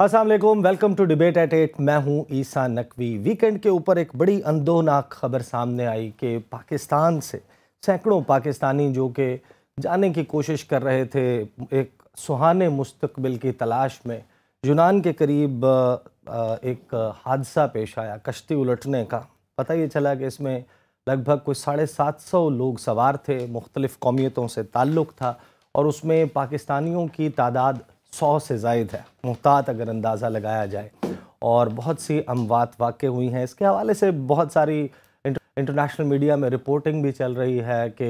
Aslam welcome to debate at eight मैं हूं ईसा Naqvi weekend के ऊपर एक बड़ी अनदोनाक खबर सामने आई कि पाकिस्तान से सैकड़ों पाकिस्तानी जो कि जाने की कोशिश कर रहे थे एक सुहाने मुस्तबिल की तलाश में यूनान के करीब एक हादसा पेश आया कश्ती उलटने का पता ये चला कि इसमें लगभग कुछ साढ़े सात सौ लोग सवार थे मुख्तलिफ़ कौमियतों से ताल्लुक़ था और उसमें पाकिस्तानियों की तादाद सौ से जायद है मुहतात अगर अंदाज़ा लगाया जाए और बहुत सी अमवात वाक़ हुई हैं इसके हवाले से बहुत सारी इंटरनेशनल मीडिया में रिपोर्टिंग भी चल रही है कि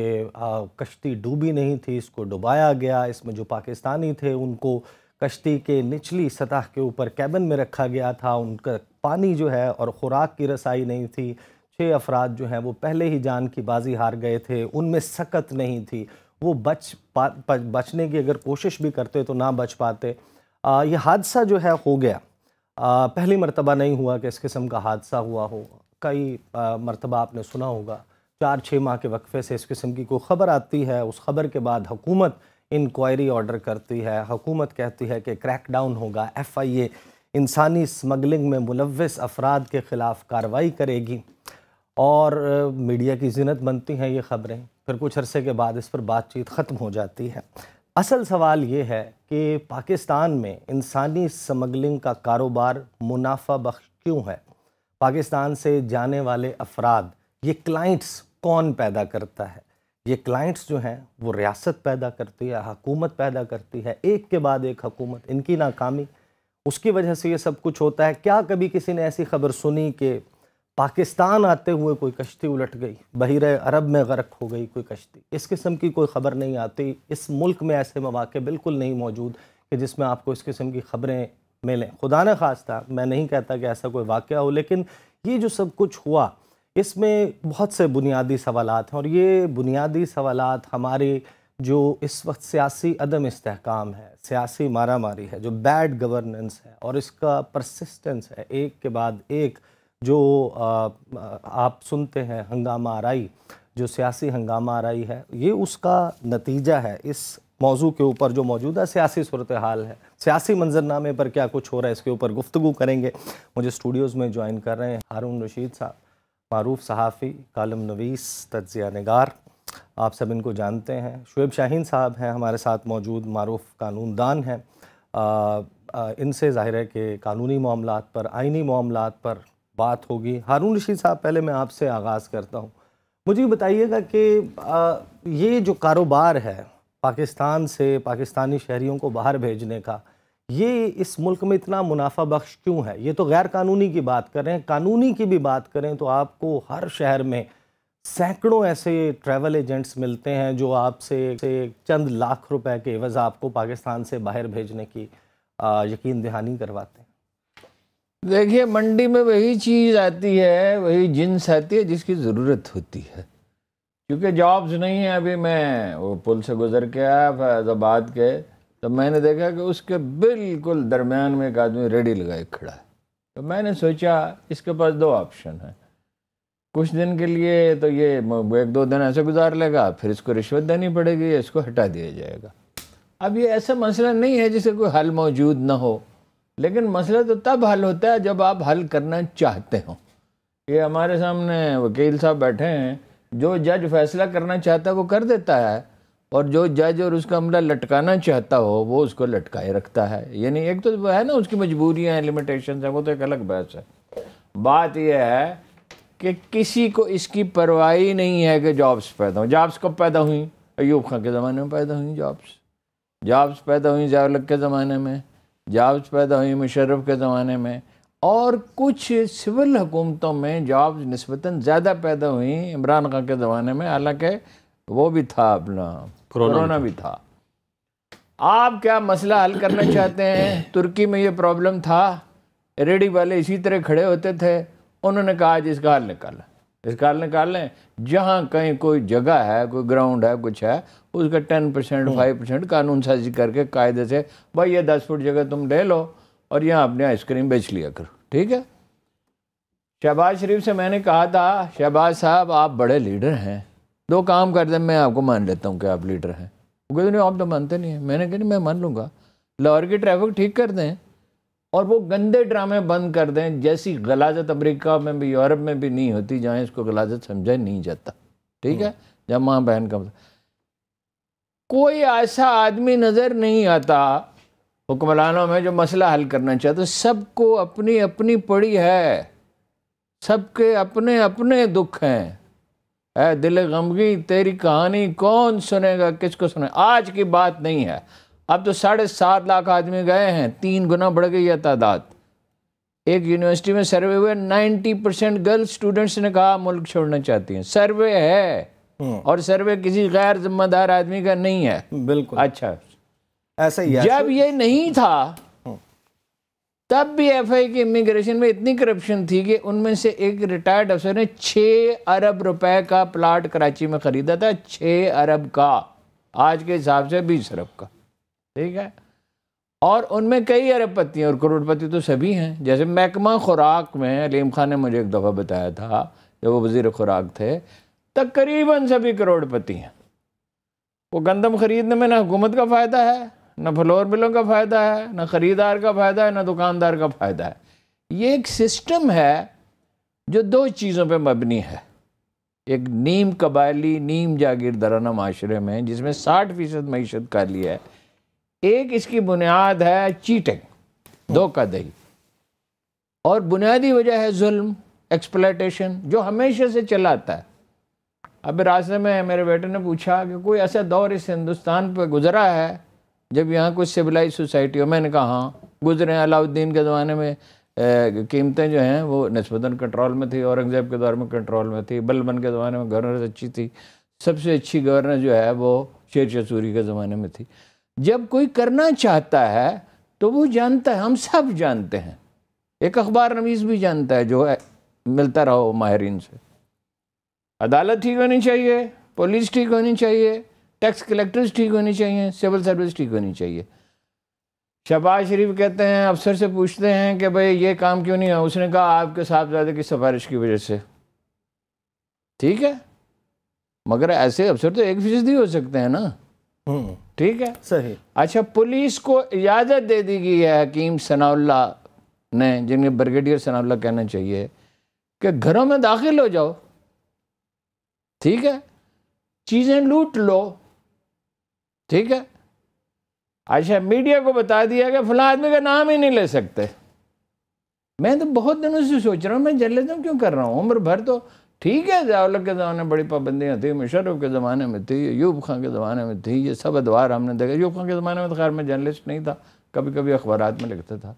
कश्ती डूबी नहीं थी इसको डुबाया गया इसमें जो पाकिस्तानी थे उनको कश्ती के निचली सतह के ऊपर कैबिन में रखा गया था उनका पानी जो है और ख़ुराक की रसाई नहीं थी छः अफराद जो हैं वो पहले ही जान की बाजी हार गए थे उनमें सकत नहीं थी वो बच पा बचने की अगर कोशिश भी करते तो ना बच पाते आ, ये हादसा जो है हो गया आ, पहली मरतबा नहीं हुआ कि इस किस्म का हादसा हुआ हो कई मरतबा आपने सुना होगा चार छः माह के वक्फे से इस किस्म की कोई ख़बर आती है उस ख़बर के बाद हुकूमत इंक्वायरी ऑर्डर करती है हुकूमत कहती है कि क्रैक डाउन होगा एफ़ आई ए इंसानी स्मगलिंग में मुलविस अफराद के ख़िलाफ़ कार्रवाई करेगी और मीडिया की जिनत बनती हैं ये ख़बरें फिर कुछ अरसे के बाद इस पर बातचीत ख़त्म हो जाती है असल सवाल ये है कि पाकिस्तान में इंसानी समगलिंग का कारोबार मुनाफा बख्श क्यों है पाकिस्तान से जाने वाले अफराद ये क्लाइंट्स कौन पैदा करता है ये क्लाइंट्स जो हैं वो रियासत पैदा करती है हकूमत पैदा करती है एक के बाद एक हकूमत इनकी नाकामी उसकी वजह से ये सब कुछ होता है क्या कभी किसी ने ऐसी खबर सुनी कि पाकिस्तान आते हुए कोई कश्ती उलट गई बहिर अरब में गर्क हो गई कोई कश्ती इस किस्म की कोई ख़बर नहीं आती इस मुल्क में ऐसे मौाक़े बिल्कुल नहीं मौजूद कि जिसमें आपको इस किस्म की ख़बरें मिलें खुदा न खास्ता मैं नहीं कहता कि ऐसा कोई वाक़ हो लेकिन ये जो सब कुछ हुआ इसमें बहुत से बुनियादी सवाल हैं और ये बुनियादी सवाल हमारे जो इस वक्त सियासी अदम इसकाम है सियासी मारा मारी है जो बैड गवर्नेंस है और इसका परसिस्टेंस है एक के बाद एक जो आप सुनते हैं हंगामा आरई जो सियासी हंगामा आरई है ये उसका नतीजा है इस मौजू के ऊपर जो मौजूदा सियासी सूरत हाल है सियासी मंजरनामे पर क्या कुछ हो रहा है इसके ऊपर गुफ्तु करेंगे मुझे स्टूडियोज़ में ज्वाइन कर रहे हैं हारून रशीद साहब मरूफ सहाफ़ी कालम नवीस तजिया नगार आप सब इनको जानते हैं शुएब शाहीन साहब हैं हमारे साथ मौजूद मरूफ कानून दान हैं इनसे ज़ाहिर है कि कानूनी मामला पर आइनी मामला पर बात होगी हारून रशीद साहब पहले मैं आपसे आगाज़ करता हूँ मुझे बताइएगा कि ये जो कारोबार है पाकिस्तान से पाकिस्तानी शहरीों को बाहर भेजने का ये इस मुल्क में इतना मुनाफा बख्श क्यों है ये तो गैर कानूनी की बात कर रहे हैं कानूनी की भी बात करें तो आपको हर शहर में सैकड़ों ऐसे ट्रैवल एजेंट्स मिलते हैं जो आपसे से चंद लाख रुपए के एवज़ आपको पाकिस्तान से बाहर भेजने की यकीन दहानी करवाते हैं देखिए मंडी में वही चीज़ आती है वही जिन्स आती है जिसकी ज़रूरत होती है क्योंकि जॉब्स नहीं है अभी मैं वो पुल से गुजर के आया फैज़ाबाद के तो मैंने देखा कि उसके बिल्कुल दरमियान में एक आदमी रेडी लगाए खड़ा है तो मैंने सोचा इसके पास दो ऑप्शन है कुछ दिन के लिए तो ये एक दो दिन ऐसे गुजार लेगा फिर इसको रिश्वत देनी पड़ेगी इसको हटा दिया जाएगा अब ये ऐसा मसला नहीं है जिसे कोई हल मौजूद ना हो लेकिन मसला तो तब हल होता है जब आप हल करना चाहते हो ये हमारे सामने वकील साहब बैठे हैं जो जज फैसला करना चाहता है वो कर देता है और जो जज और उसका अमला लटकाना चाहता हो वो उसको लटकाए रखता है यानी एक तो है ना उसकी मजबूरियाँ हैं लिमिटेशन है वो तो एक अलग बहस है बात यह है कि किसी को इसकी परवाही नहीं है कि जॉब्स पैदा हों जॉब्स कब पैदा हुई अयूब खां के ज़माने में पैदा हुई जॉब्स जॉब्स पैदा हुई जयालक के ज़माने में जॉब्स पैदा हुई मुशरफ के ज़माने में और कुछ सिविल हुकूमतों में जॉब्स नस्बता ज़्यादा पैदा हुई इमरान खान के ज़माने में हालांकि वो भी था अपना कोरोना भी था आप क्या मसला हल करना चाहते हैं तुर्की में ये प्रॉब्लम था रेडी वाले इसी तरह खड़े होते थे उन्होंने कहा आज इसका हल निकाल इसका हल निकालें जहाँ कहीं कोई जगह है कोई ग्राउंड है कुछ है उसका टेन परसेंट फाइव परसेंट कानून साजी करके कायदे से भाई ये दस फुट जगह तुम ले लो और यहाँ अपने आइसक्रीम बेच लिया करो ठीक है शहबाज शरीफ से मैंने कहा था शहबाज साहब आप बड़े लीडर हैं दो काम कर दें मैं आपको मान लेता हूँ कि आप लीडर हैं वो कहते नहीं आप तो मानते नहीं हैं मैंने कहा नहीं मैं मान लूँगा लाहौर की ट्रैफिक ठीक कर दें और वो गंदे ड्रामे बंद कर दें जैसी गलाजत अमरीका में भी यूरोप में भी नहीं होती जहाँ इसको गलाजत समझा नहीं जाता ठीक है हम्म। जब माँ बहन का कोई ऐसा आदमी नज़र नहीं आता हुक्मरानों में जो मसला हल करना चाहते तो सबको अपनी अपनी पड़ी है सबके अपने अपने दुख हैं है दिल गमगी तेरी कहानी कौन सुनेगा किसको सुने आज की बात नहीं है अब तो साढ़े सात लाख आदमी गए हैं तीन गुना बढ़ गई है तादाद एक यूनिवर्सिटी में सर्वे हुए 90 परसेंट गर्ल्स स्टूडेंट्स ने कहा मुल्क छोड़ना चाहती हैं सर्वे है हम्म। और सर्वे किसी गैर जिम्मेदार आदमी का नहीं है बिल्कुल अच्छा ऐसा ही जब ये नहीं था हम्म। तब भी एफ आई की इमिग्रेशन में इतनी करप्शन थी कि उनमें से एक रिटायर्ड अफसर ने छ अरब रुपए का प्लाट कराची में ख़रीदा था छ अरब का आज के हिसाब से बीस अरब का ठीक है और उनमें कई अरब अरबपति और करोड़पति तो सभी हैं जैसे महकमा खुराक में अलीम खान ने मुझे एक दफ़ा बताया था जब वो वज़ी खुराक थे तकरीबन सभी करोड़पति हैं वो गंदम ख़रीदने में ना हुकूमत का फ़ायदा है ना फ्लोर बिलों का फ़ायदा है ना ख़रीदार का फ़ायदा है ना दुकानदार का फ़ायदा है ये एक सिस्टम है जो दो चीज़ों पे मबनी है एक नीम कबायली नीम जागीरदाराना माशरे में जिसमें साठ फ़ीसद मीशत काली है एक इसकी बुनियाद है चीटिंग दही और बुनियादी वजह है जुल्म एक्सप्लाइटेशन जो हमेशा से चलाता है अब रास्ते में मेरे बेटे ने पूछा कि कोई ऐसा दौर इस हिंदुस्तान पर गुजरा है जब यहाँ कुछ सिविलाइज सोसाइटी हो मैंने कहा हाँ गुजरे हैं अलाउद्दीन के ज़माने में कीमतें जो हैं वो नस्बता कंट्रोल में थी औरंगज़ेब के दौर में कंट्रोल में थी बलबन के ज़माने में गवर्नर अच्छी थी सबसे अच्छी गवर्नर जो है वो शेर चसूरी के ज़माने में थी जब कोई करना चाहता है तो वो जानता है हम सब जानते हैं एक अखबार नवीस भी जानता है जो है मिलता रहो माहरीन से अदालत ठीक होनी चाहिए पुलिस ठीक होनी चाहिए टैक्स कलेक्टर्स ठीक होनी चाहिए सिविल सर्विस ठीक होनी चाहिए शहबाज शरीफ कहते हैं अफसर से पूछते हैं कि भाई ये काम क्यों नहीं हो उसने कहा आपके साहबजादे की सिफारिश की वजह से ठीक है मगर ऐसे अफसर तो एक फीसदी हो सकते हैं ना हम्म। ठीक है सही अच्छा पुलिस को इजाज़त दे दी गई है हकीम सनाउल्ला ने जिन्हें ब्रिगेडियर सनाउल्ला कहना चाहिए कि घरों में दाखिल हो जाओ ठीक है चीज़ें लूट लो ठीक है अच्छा मीडिया को बता दिया कि फला आदमी का नाम ही नहीं ले सकते मैं तो बहुत दिनों से सोच रहा हूँ मैं जर्नलिज्म क्यों कर रहा हूँ उम्र भर तो ठीक है जयालक के ज़माने में बड़ी पाबंदियाँ थी मुशरफ के ज़माने में थी यूब खान के ज़माने में थी ये सब अदवार हमने देखा यूब खान के ज़माने में तो खैर मैं जर्नलिस्ट नहीं था कभी कभी अखबार में लिखता था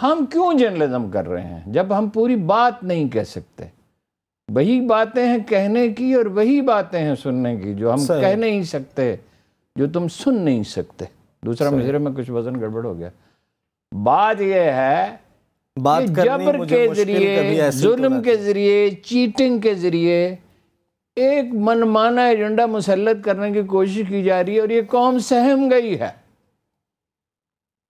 हम क्यों जर्नलिज्म कर रहे हैं जब हम पूरी बात नहीं कह सकते वही बातें हैं कहने की और वही बातें हैं सुनने की जो हम कह नहीं सकते जो तुम सुन नहीं सकते दूसरा मिसरे में कुछ वजन गड़बड़ हो गया बात यह है बात जबर के जरिए तो जुल्म के जरिए चीटिंग के जरिए एक मनमाना एजेंडा मुसलत करने की कोशिश की जा रही है और ये कौम सहम गई है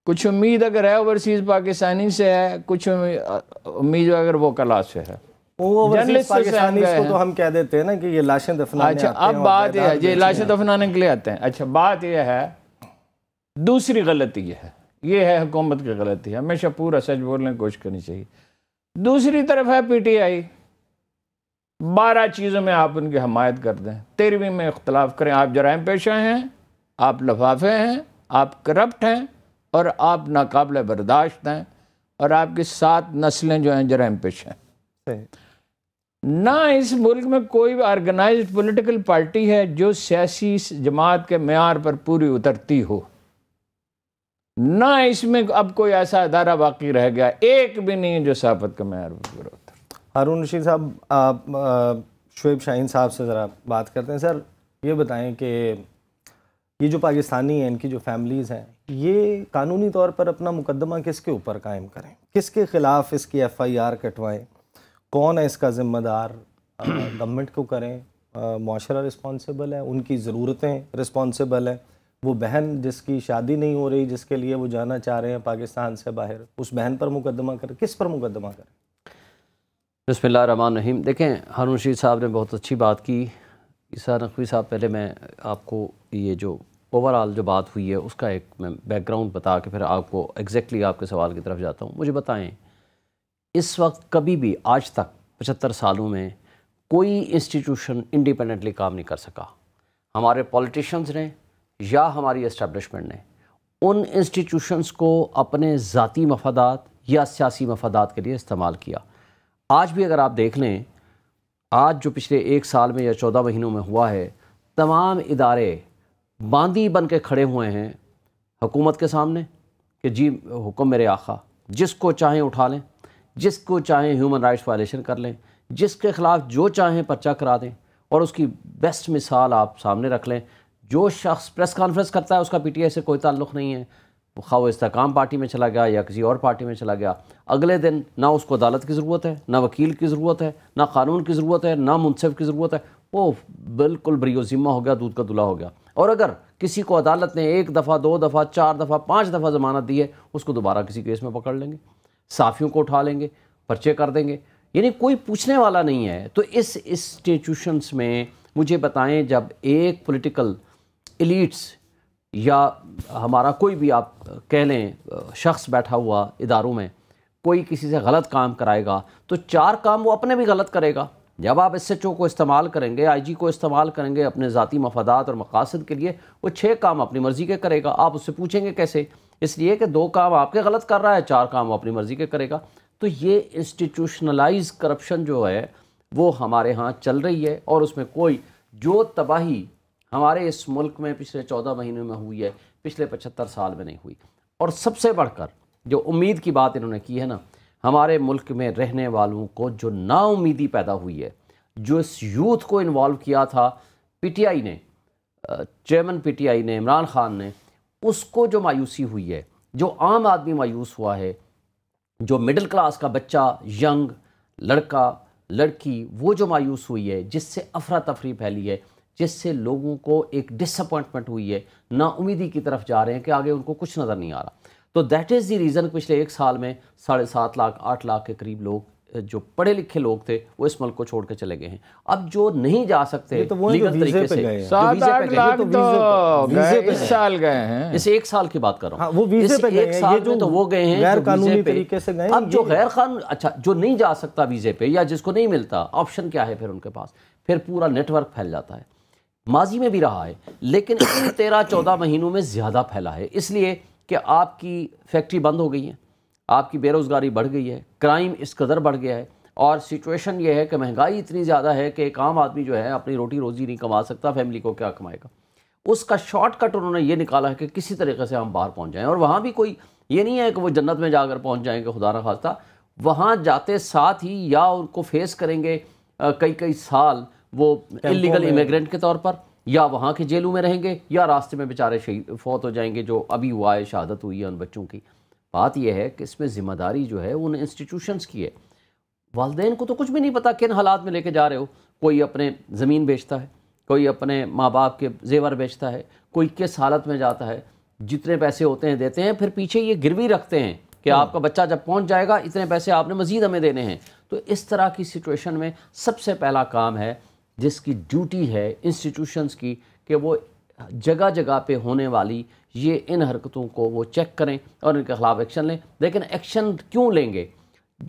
कुछ उम्मीद अगर है ओवरसीज़ पाकिस्तानी से है कुछ उम्मीद अगर वो कला से है तो हम कह देते हैं ना कि ये लाशें दफनाने अच्छा अब बात यह है ये लाशें दफनाने के लिए आते हैं अच्छा बात यह है दूसरी गलती यह है ये है हुकूमत की गलती है हमेशा पूरा सच बोलने की कोशिश करनी चाहिए दूसरी तरफ है पीटीआई बारह चीज़ों में आप उनकी हमायत कर दें तेरहवीं में इख्तलाफ करें आप जराइम पेशा हैं आप लफाफे हैं आप करप्ट हैं और आप नाकबले बर्दाश्त हैं और आपकी सात नस्लें जो हैं जरा पेशा हैं ना इस मुल्क में कोई ऑर्गेनाइज पॉलिटिकल पार्टी है जो सियासी जमात के मैार पर पूरी उतरती हो ना इसमें अब कोई ऐसा अदारा बाकी रह गया एक भी नहीं जो सहाफत के मैार पर पूरा उतर हारून रशीद साहब आप शुएब शाहीन साहब से ज़रा बात करते हैं सर ये बताएं कि ये जो पाकिस्तानी हैं इनकी जो फैमिलीज़ हैं ये कानूनी तौर पर अपना मुकदमा किसके ऊपर कायम करें किसके ख़िलाफ़ इसकी एफ़ आई आर कटवाएँ कौन है इसका ज़िम्मेदार गवर्नमेंट को करें माशरा रिस्पॉन्सिबल है उनकी ज़रूरतें रिस्पॉन्सिबल हैं वो बहन जिसकी शादी नहीं हो रही जिसके लिए वो जाना चाह रहे हैं पाकिस्तान से बाहर उस बहन पर मुकदमा करें किस पर मुकदमा करें बसमिल रमान रहीम देखें हारून रशीद साहब ने बहुत अच्छी बात की ईसा नकवी साहब पहले मैं आपको ये जो ओवरऑल जो बात हुई है उसका एक मैं बैकग्राउंड बता के फिर आपको एग्जैक्टली exactly आपके सवाल की तरफ जाता हूँ मुझे बताएं इस वक्त कभी भी आज तक पचहत्तर सालों में कोई इंस्टीट्यूशन इंडिपेंडेंटली काम नहीं कर सका हमारे पॉलिटिशियंस ने या हमारी इस्टेब्लिशमेंट ने उन इंस्टीट्यूशंस को अपने ज़ाती मफादात या सियासी मफादात के लिए इस्तेमाल किया आज भी अगर आप देख लें आज जो पिछले एक साल में या चौदह महीनों में हुआ है तमाम इदारे बांदी बन के खड़े हुए हैं हुकूमत के सामने कि जी हुक्म मेरे आखा जिसको चाहें उठा लें जिसको चाहें ह्यूमन राइट्स वायलेशन कर लें जिसके ख़िलाफ़ जो चाहें पर्चा करा दें और उसकी बेस्ट मिसाल आप सामने रख लें जो शख्स प्रेस कॉन्फ्रेंस करता है उसका पीटीआई से कोई ताल्लुक़ नहीं है वो खा वो इसकाम पार्टी में चला गया या किसी और पार्टी में चला गया अगले दिन ना उसको अदालत की ज़रूरत है ना वकील की ज़रूरत है ना कानून की ज़रूरत है ना मुनसिफ की ज़रूरत है वो बिल्कुल ज़िम्मा हो गया दूध का दुला हो गया और अगर किसी को अदालत ने एक दफ़ा दो दफ़ा चार दफ़ा पाँच दफ़ा ज़मानत दी है उसको दोबारा किसी केस में पकड़ लेंगे साफियों को उठा लेंगे पर्चे कर देंगे यानी कोई पूछने वाला नहीं है तो इस इंस्टीट्यूशंस में मुझे बताएं जब एक पॉलिटिकल एलिट्स या हमारा कोई भी आप कह लें शख्स बैठा हुआ इदारों में कोई किसी से गलत काम कराएगा तो चार काम वो अपने भी गलत करेगा जब आप एस एच ओ को इस्तेमाल करेंगे आई जी को इस्तेमाल करेंगे अपने ज़ाती मफादात और मकासद के लिए वो छः काम अपनी मर्ज़ी के करेगा आप उससे पूछेंगे कैसे इसलिए कि दो काम आपके गलत कर रहा है चार काम वो अपनी मर्ज़ी के करेगा तो ये इंस्टीट्यूशनलाइज करप्शन जो है वो हमारे यहाँ चल रही है और उसमें कोई जो तबाही हमारे इस मुल्क में पिछले चौदह महीनों में हुई है पिछले पचहत्तर साल में नहीं हुई और सबसे बढ़कर जो उम्मीद की बात इन्होंने की है ना हमारे मुल्क में रहने वालों को जो नाउमीदी पैदा हुई है जो इस यूथ को इन्वॉल्व किया था पीटीआई ने चेयरमैन पीटीआई ने इमरान खान ने उसको जो मायूसी हुई है जो आम आदमी मायूस हुआ है जो मिडिल क्लास का बच्चा यंग लड़का लड़की वो जो मायूस हुई है जिससे अफरा तफरी फैली है जिससे लोगों को एक डिसअपॉइंटमेंट हुई है ना उम्मीदी की तरफ जा रहे हैं कि आगे उनको कुछ नज़र नहीं आ रहा तो दैट इज़ दी रीज़न पिछले एक साल में साढ़े सात लाख आठ लाख के करीब लोग जो पढ़े लिखे लोग थे वो इस मुल्क को छोड़ के चले गए हैं अब जो नहीं जा सकते तो लीगल तरीके से सात आठ लाख तो, तो गए इस साल गए हैं इस एक साल की बात कर रहा हूँ हाँ, वो वीजे पे एक साल में तो वो गए हैं गैर कानूनी तरीके से गए अब जो गैर खान अच्छा जो नहीं जा सकता वीजे पे या जिसको नहीं मिलता ऑप्शन क्या है फिर उनके पास फिर पूरा नेटवर्क फैल जाता है माजी में भी रहा है लेकिन इन तेरह चौदह महीनों में ज़्यादा फैला है इसलिए कि आपकी फैक्ट्री बंद हो गई है आपकी बेरोज़गारी बढ़ गई है क्राइम इस कदर बढ़ गया है और सिचुएशन ये है कि महंगाई इतनी ज़्यादा है कि एक आम आदमी जो है अपनी रोटी रोज़ी नहीं कमा सकता फैमिली को क्या कमाएगा उसका शॉर्टकट उन्होंने ये निकाला है कि किसी तरीके से हम बाहर पहुँच जाएँ और वहाँ भी कोई ये नहीं है कि वो जन्नत में जाकर पहुँच जाएँगे खुदा न खास्ता वहाँ जाते साथ ही या उनको फेस करेंगे कई कई साल वो इलीगल इमिग्रेंट के तौर पर या वहाँ के जेलों में रहेंगे या रास्ते में बेचारे शहीद फौत हो जाएंगे जो अभी हुआ है शहादत हुई है उन बच्चों की बात यह है कि इसमें ज़िम्मेदारी जो है उन इंस्टीट्यूशंस की है वालदेन को तो कुछ भी नहीं पता किन हालात में लेके जा रहे हो कोई अपने ज़मीन बेचता है कोई अपने माँ बाप के जेवर बेचता है कोई किस हालत में जाता है जितने पैसे होते हैं देते हैं फिर पीछे ये गिरवी रखते हैं कि हाँ। आपका बच्चा जब पहुँच जाएगा इतने पैसे आपने मज़ीद हमें देने हैं तो इस तरह की सिचुएशन में सबसे पहला काम है जिसकी ड्यूटी है इंस्टीट्यूशनस की कि वो जगह जगह पर होने वाली ये इन हरकतों को वो चेक करें और इनके ख़िलाफ़ एक्शन लें लेकिन एक्शन क्यों लेंगे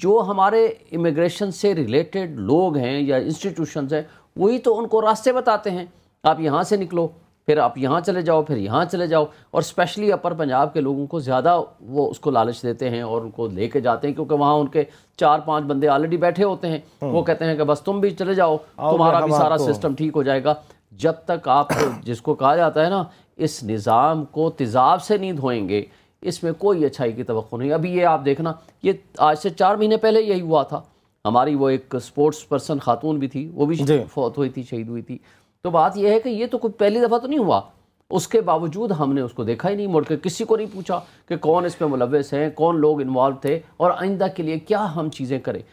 जो हमारे इमिग्रेशन से रिलेटेड लोग हैं या इंस्टीट्यूशंस हैं वही तो उनको रास्ते बताते हैं आप यहाँ से निकलो फिर आप यहाँ चले जाओ फिर यहाँ चले जाओ और स्पेशली अपर पंजाब के लोगों को ज़्यादा वो उसको लालच देते हैं और उनको लेके जाते हैं क्योंकि वहाँ उनके चार पांच बंदे ऑलरेडी बैठे होते हैं वो हम्म। कहते हैं कि बस तुम भी चले जाओ तुम्हारा भी सारा सिस्टम तो- ठीक हो जाएगा जब तक आप जिसको कहा जाता है ना इस निज़ाम को तेज़ाब से नहीं धोएंगे इसमें कोई अच्छाई की तो नहीं अभी ये आप देखना ये आज से चार महीने पहले यही हुआ था हमारी वो एक स्पोर्ट्स पर्सन खातून भी थी वो भी फौत हुई थी शहीद हुई थी तो बात यह है कि ये तो कोई पहली दफ़ा तो नहीं हुआ उसके बावजूद हमने उसको देखा ही नहीं मुड़ के किसी को नहीं पूछा कि कौन इसमें मुलवस हैं कौन लोग इन्वॉल्व थे और आइंदा के लिए क्या हम चीज़ें करें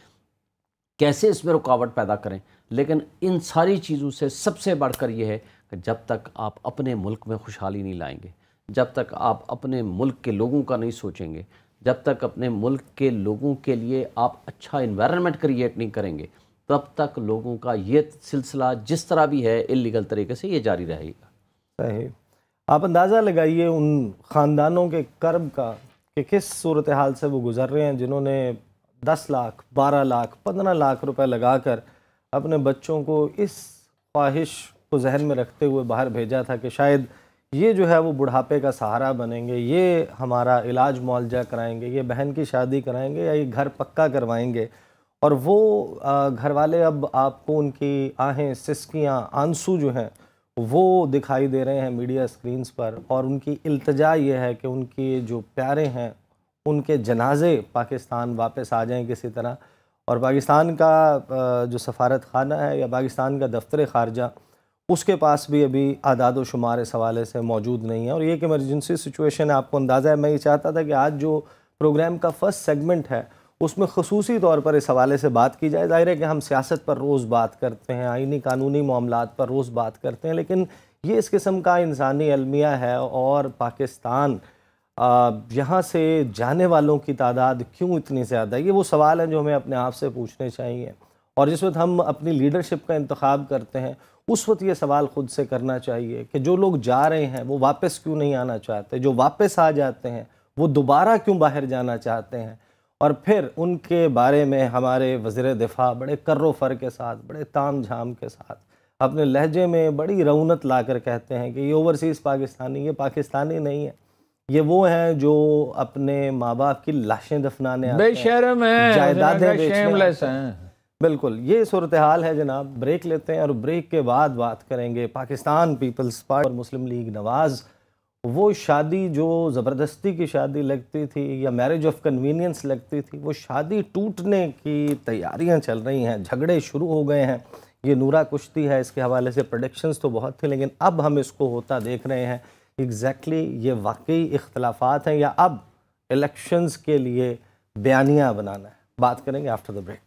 कैसे इसमें रुकावट पैदा करें लेकिन इन सारी चीज़ों से सबसे बढ़कर यह है जब तक आप अपने मुल्क में खुशहाली नहीं लाएंगे जब तक आप अपने मुल्क के लोगों का नहीं सोचेंगे जब तक अपने मुल्क के लोगों के लिए आप अच्छा इन्वायरमेंट क्रिएट नहीं करेंगे तब तक लोगों का ये सिलसिला जिस तरह भी है इलीगल तरीके से ये जारी रहेगा सही आप अंदाज़ा लगाइए उन ख़ानदानों के कर्म का कि किस सूरत हाल से वो गुज़र रहे हैं जिन्होंने दस लाख बारह लाख पंद्रह लाख रुपए लगाकर अपने बच्चों को इस ख्वाहिश को जहन में रखते हुए बाहर भेजा था कि शायद ये जो है वो बुढ़ापे का सहारा बनेंगे ये हमारा इलाज मुआवजा कराएंगे ये बहन की शादी कराएंगे या ये घर पक्का करवाएंगे और वो घर वाले अब आपको उनकी आहें सिसकियाँ आंसू जो हैं वो दिखाई दे रहे हैं मीडिया स्क्रीन्स पर और उनकी अल्तजा ये है कि उनके जो प्यारे हैं उनके जनाजे पाकिस्तान वापस आ जाएं किसी तरह और पाकिस्तान का जो सफारत खाना है या पाकिस्तान का दफ्तर खारजा उसके पास भी अभी आदाद व शुमार इस हवाले से मौजूद नहीं है और ये एक इमरजेंसी सिचुएशन है आपको अंदाज़ा है मैं ये चाहता था कि आज जो प्रोग्राम का फर्स्ट सेगमेंट है उसमें खसूसी तौर पर इस हवाले से बात की जाए ज़ाहिर है कि हम सियासत पर रोज़ बात करते हैं आइनी कानूनी मामला पर रोज़ बात करते हैं लेकिन ये इस किस्म का इंसानी अलमिया है और पाकिस्तान यहाँ से जाने वालों की तादाद क्यों इतनी ज़्यादा ये वो सवाल हैं जो हमें अपने आप से पूछने चाहिए और जिस वक्त हम अपनी लीडरशिप का इंतखब करते हैं उस वक्त ये सवाल खुद से करना चाहिए कि जो लोग जा रहे हैं वो वापस क्यों नहीं आना चाहते जो वापस आ जाते हैं वो दोबारा क्यों बाहर जाना चाहते हैं और फिर उनके बारे में हमारे वजीर दिफा बड़े कर्रो फर के साथ बड़े ताम झाम के साथ अपने लहजे में बड़ी रौनत ला कर कहते हैं कि ये ओवरसीज़ पाकिस्तानी ये पाकिस्तानी नहीं है ये वो हैं जो अपने माँ बाप की लाशें दफनाने बेशरम हैं जायदादें हैं बिल्कुल ये सूरत हाल है जनाब ब्रेक लेते हैं और ब्रेक के बाद बात करेंगे पाकिस्तान पीपल्स पार्टी और मुस्लिम लीग नवाज़ वो शादी जो ज़बरदस्ती की शादी लगती थी या मैरिज ऑफ कन्वीनियंस लगती थी वो शादी टूटने की तैयारियां चल रही हैं झगड़े शुरू हो गए हैं ये नूरा कुश्ती है इसके हवाले से प्रोडिक्शंस तो बहुत थे लेकिन अब हम इसको होता देख रहे हैं एग्जैक्टली exactly ये वाकई इख्तलाफात हैं या अब इलेक्शंस के लिए बयानियाँ बनाना है बात करेंगे after the break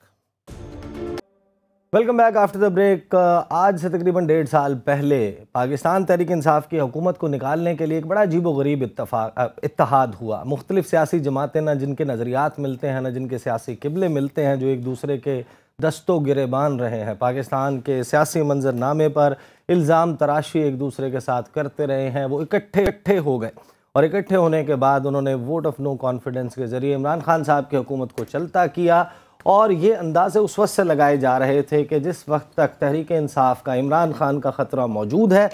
welcome back after the break आज से तकरीबन डेढ़ साल पहले पाकिस्तान तहरीक इंसाफ की हुकूमत को निकालने के लिए एक बड़ा अजीब गरीब इतफा इतहाद हुआ मुख्तलिफ सियासी जमातें ना जिनके नज़रियात मिलते हैं ना जिनके सियासी किबले मिलते हैं जो एक दूसरे के दस्तों गिरेबान रहे हैं पाकिस्तान के सियासी मंजरनामे पर इल्ज़ाम तराशी एक दूसरे के साथ करते रहे हैं वो इकट्ठे इकट्ठे हो गए और इकट्ठे होने के बाद उन्होंने वोट ऑफ नो कॉन्फिडेंस के ज़रिए इमरान खान साहब की हुकूमत को चलता किया और ये अंदाज़े उस वक्त से लगाए जा रहे थे कि जिस वक्त तक तहरीक इंसाफ का इमरान खान का ख़तरा मौजूद है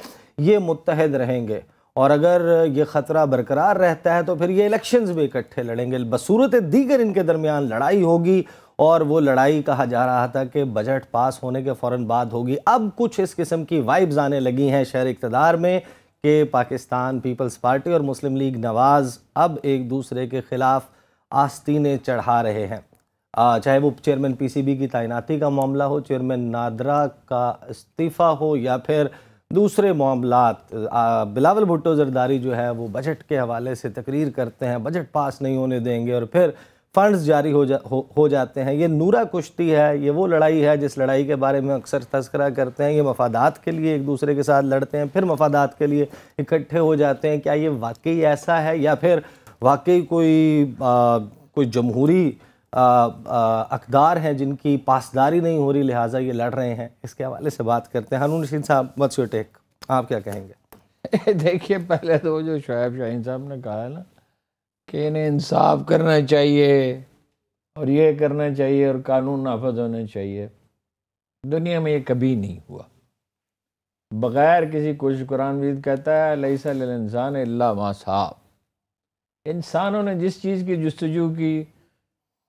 ये मुतहद रहेंगे और अगर ये ख़तरा बरकरार रहता है तो फिर ये इलेक्शंस भी इकट्ठे लड़ेंगे बसूरत दीगर इनके दरमियान लड़ाई होगी और वो लड़ाई कहा जा रहा था कि बजट पास होने के फ़ौर बाद होगी अब कुछ इस किस्म की वाइब्स आने लगी हैं शहर इकतदार में कि पाकिस्तान पीपल्स पार्टी और मुस्लिम लीग नवाज़ अब एक दूसरे के ख़िलाफ़ आस्तीने चढ़ा रहे हैं चाहे वो चेयरमैन पीसीबी की तैनाती का मामला हो चेयरमैन नादरा का इस्तीफ़ा हो या फिर दूसरे मामला बिलावल भुट्टो जरदारी जो है वो बजट के हवाले से तकरीर करते हैं बजट पास नहीं होने देंगे और फिर फंड्स जारी हो जा हो, हो जाते हैं ये नूरा कुश्ती है ये वो लड़ाई है जिस लड़ाई के बारे में अक्सर तस्करा करते हैं ये मफादात के लिए एक दूसरे के साथ लड़ते हैं फिर मफादात के लिए इकट्ठे हो जाते हैं क्या ये वाकई ऐसा है या फिर वाकई कोई आ, कोई जमहूरी अकदार हैं जिनकी पासदारी नहीं हो रही लिहाजा ये लड़ रहे हैं इसके हवाले से बात करते हैं हनून रशीद साहब मत टेक आप क्या कहेंगे देखिए पहले तो जो शुएब शाहीन साहब ने कहा है ना कि इन्हें इंसाफ करना चाहिए और ये करना चाहिए और कानून नाफज होने चाहिए दुनिया में ये कभी नहीं हुआ बग़ैर किसी कोशिश कुरान वीद कहता है लईसा इंसान इंसानों ने जिस चीज़ की जस्तजू की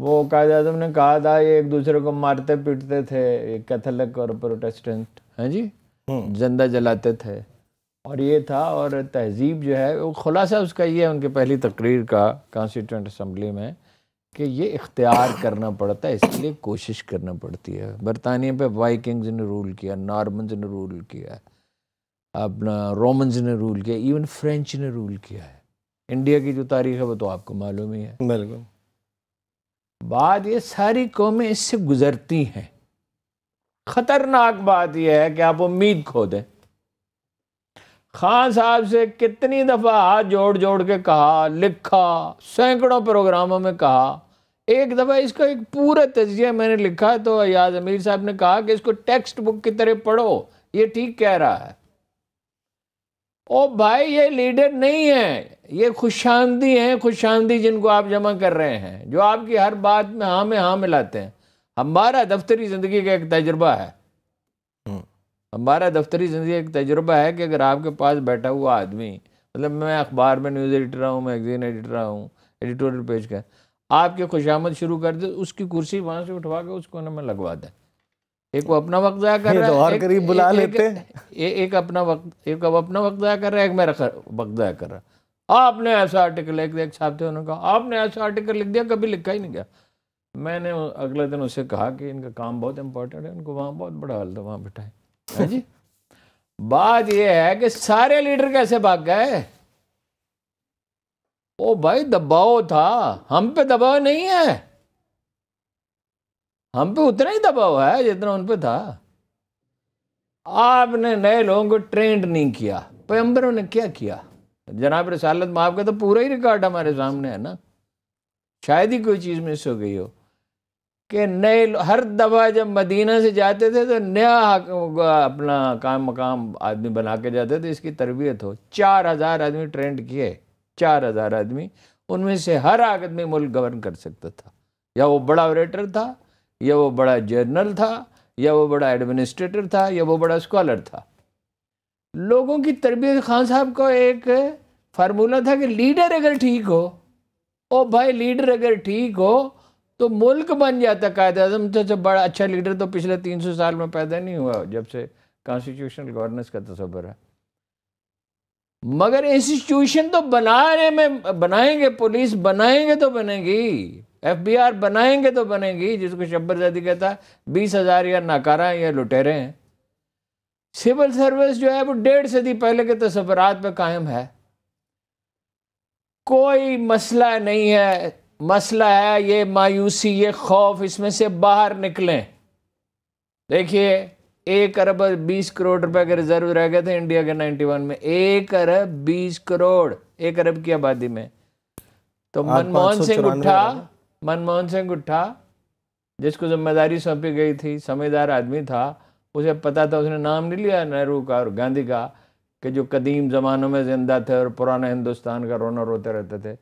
वो कायद अजम ने कहा था ये एक दूसरे को मारते पीटते थे कैथलिक और प्रोटेस्टेंट हैं हाँ जी हम्म। जिंदा जलाते थे और ये था और तहजीब जो है वो खुलासा उसका ये है उनके पहली तकरीर का कॉन्स्टिट्यूंट असम्बली में कि ये इख्तियार करना पड़ता है इसलिए कोशिश करना पड़ती है बरतानिया पे वाइकिंग्स ने रूल किया नॉर्मन्स ने रूल किया अपना रोमन्स ने रूल किया इवन फ्रेंच ने रूल किया है इंडिया की जो तारीख है वो तो आपको मालूम ही है बिल्कुल बात ये सारी कौमें इससे गुजरती हैं ख़तरनाक बात यह है कि आप उम्मीद खो दें खान साहब से कितनी दफ़ा हाथ जोड़ जोड़ के कहा लिखा सैकड़ों प्रोग्रामों में कहा एक दफ़ा इसका एक पूरा तजिया मैंने लिखा तो अयाज अमीर साहब ने कहा कि इसको टेक्स्ट बुक की तरह पढ़ो ये ठीक कह रहा है ओ भाई ये लीडर नहीं है ये खुशामदी हैं खुशामदी जिनको आप जमा कर रहे हैं जो आपकी हर बात में हाँ में हाँ मिलाते हैं हमारा दफ्तरी ज़िंदगी का एक तजर्बा है हम्म। हमारा दफ्तरी ज़िंदगी एक तजर्बा है कि अगर आपके पास बैठा हुआ आदमी मतलब मैं अखबार में न्यूज़ एडिटर हूँ मैगजीन एडिटर हूँ एडिटोरियल पेज का आपके खुशामद शुरू कर दे उसकी कुर्सी वहाँ से उठवा के उस कोने में लगवा दें एक वो अपना वक्त ज़ाया कर रहा तो है करीब बुला एक, लेते एक, एक, अपना वक्त एक अब अपना वक्त ज़ाया कर रहा है एक मेरा वक्त ज़ाया कर रहा आपने ऐसा आर्टिकल एक देख छापते उन्होंने कहा आपने ऐसा आर्टिकल लिख दिया कभी लिखा ही नहीं गया मैंने अगले दिन उससे कहा कि इनका काम बहुत इंपॉर्टेंट है उनको वहाँ बहुत बड़ा हल था वहाँ बिठाए हाँ जी बात यह है कि सारे लीडर कैसे भाग गए ओ भाई दबाव था हम पे दबाव नहीं है हम पे उतना ही दबाव है जितना उन पे था आपने नए लोगों को ट्रेंड नहीं किया पैम्बरों ने क्या किया जनाब रसालत माफ का तो पूरा ही रिकॉर्ड हमारे सामने है ना शायद ही कोई चीज़ मिस हो गई हो कि नए हर दफ़ा जब मदीना से जाते थे तो नया अपना काम मकाम आदमी बना के जाते थे इसकी तरबियत हो चार हज़ार आदमी ट्रेंड किए चार हज़ार आदमी उनमें से हर आदमी मुल्क गवर्न कर सकता था या वो बड़ा ऑपरेटर था या वो बड़ा जर्नल था या वो बड़ा एडमिनिस्ट्रेटर था या वो बड़ा स्कॉलर था लोगों की तरबियत खान साहब का एक फार्मूला था कि लीडर अगर ठीक हो ओ भाई लीडर अगर ठीक हो तो मुल्क बन जाता कायद अजम तो जब बड़ा अच्छा लीडर तो पिछले तीन सौ साल में पैदा नहीं हुआ जब से कॉन्स्टिट्यूशनल गवर्नेंस का तस्वर है मगर इंस्टीट्यूशन तो बनाने में बनाएंगे पुलिस बनाएंगे तो बनेगी एफबीआर बनाएंगे तो बनेगी जिसको शब्बरजादी कहता है बीस हज़ार या नाकारा या लुटेरे हैं सिविल सर्विस जो है वो डेढ़ सदी पहले के तस्वरत पर कायम है कोई मसला नहीं है मसला है ये मायूसी ये खौफ इसमें से बाहर निकलें देखिए एक अरब बीस करोड़ रुपए के रिजर्व रह गए थे इंडिया के 91 में एक अरब बीस करोड़ एक अरब की आबादी में तो मनमोहन सिंह उठा मनमोहन सिंह उठा जिसको जिम्मेदारी सौंपी गई थी समझदार आदमी था उसे पता था उसने नाम नहीं लिया नेहरू का और गांधी का कि जो कदीम ज़मानों में ज़िंदा थे और पुराने हिंदुस्तान का रोना रोते रहते थे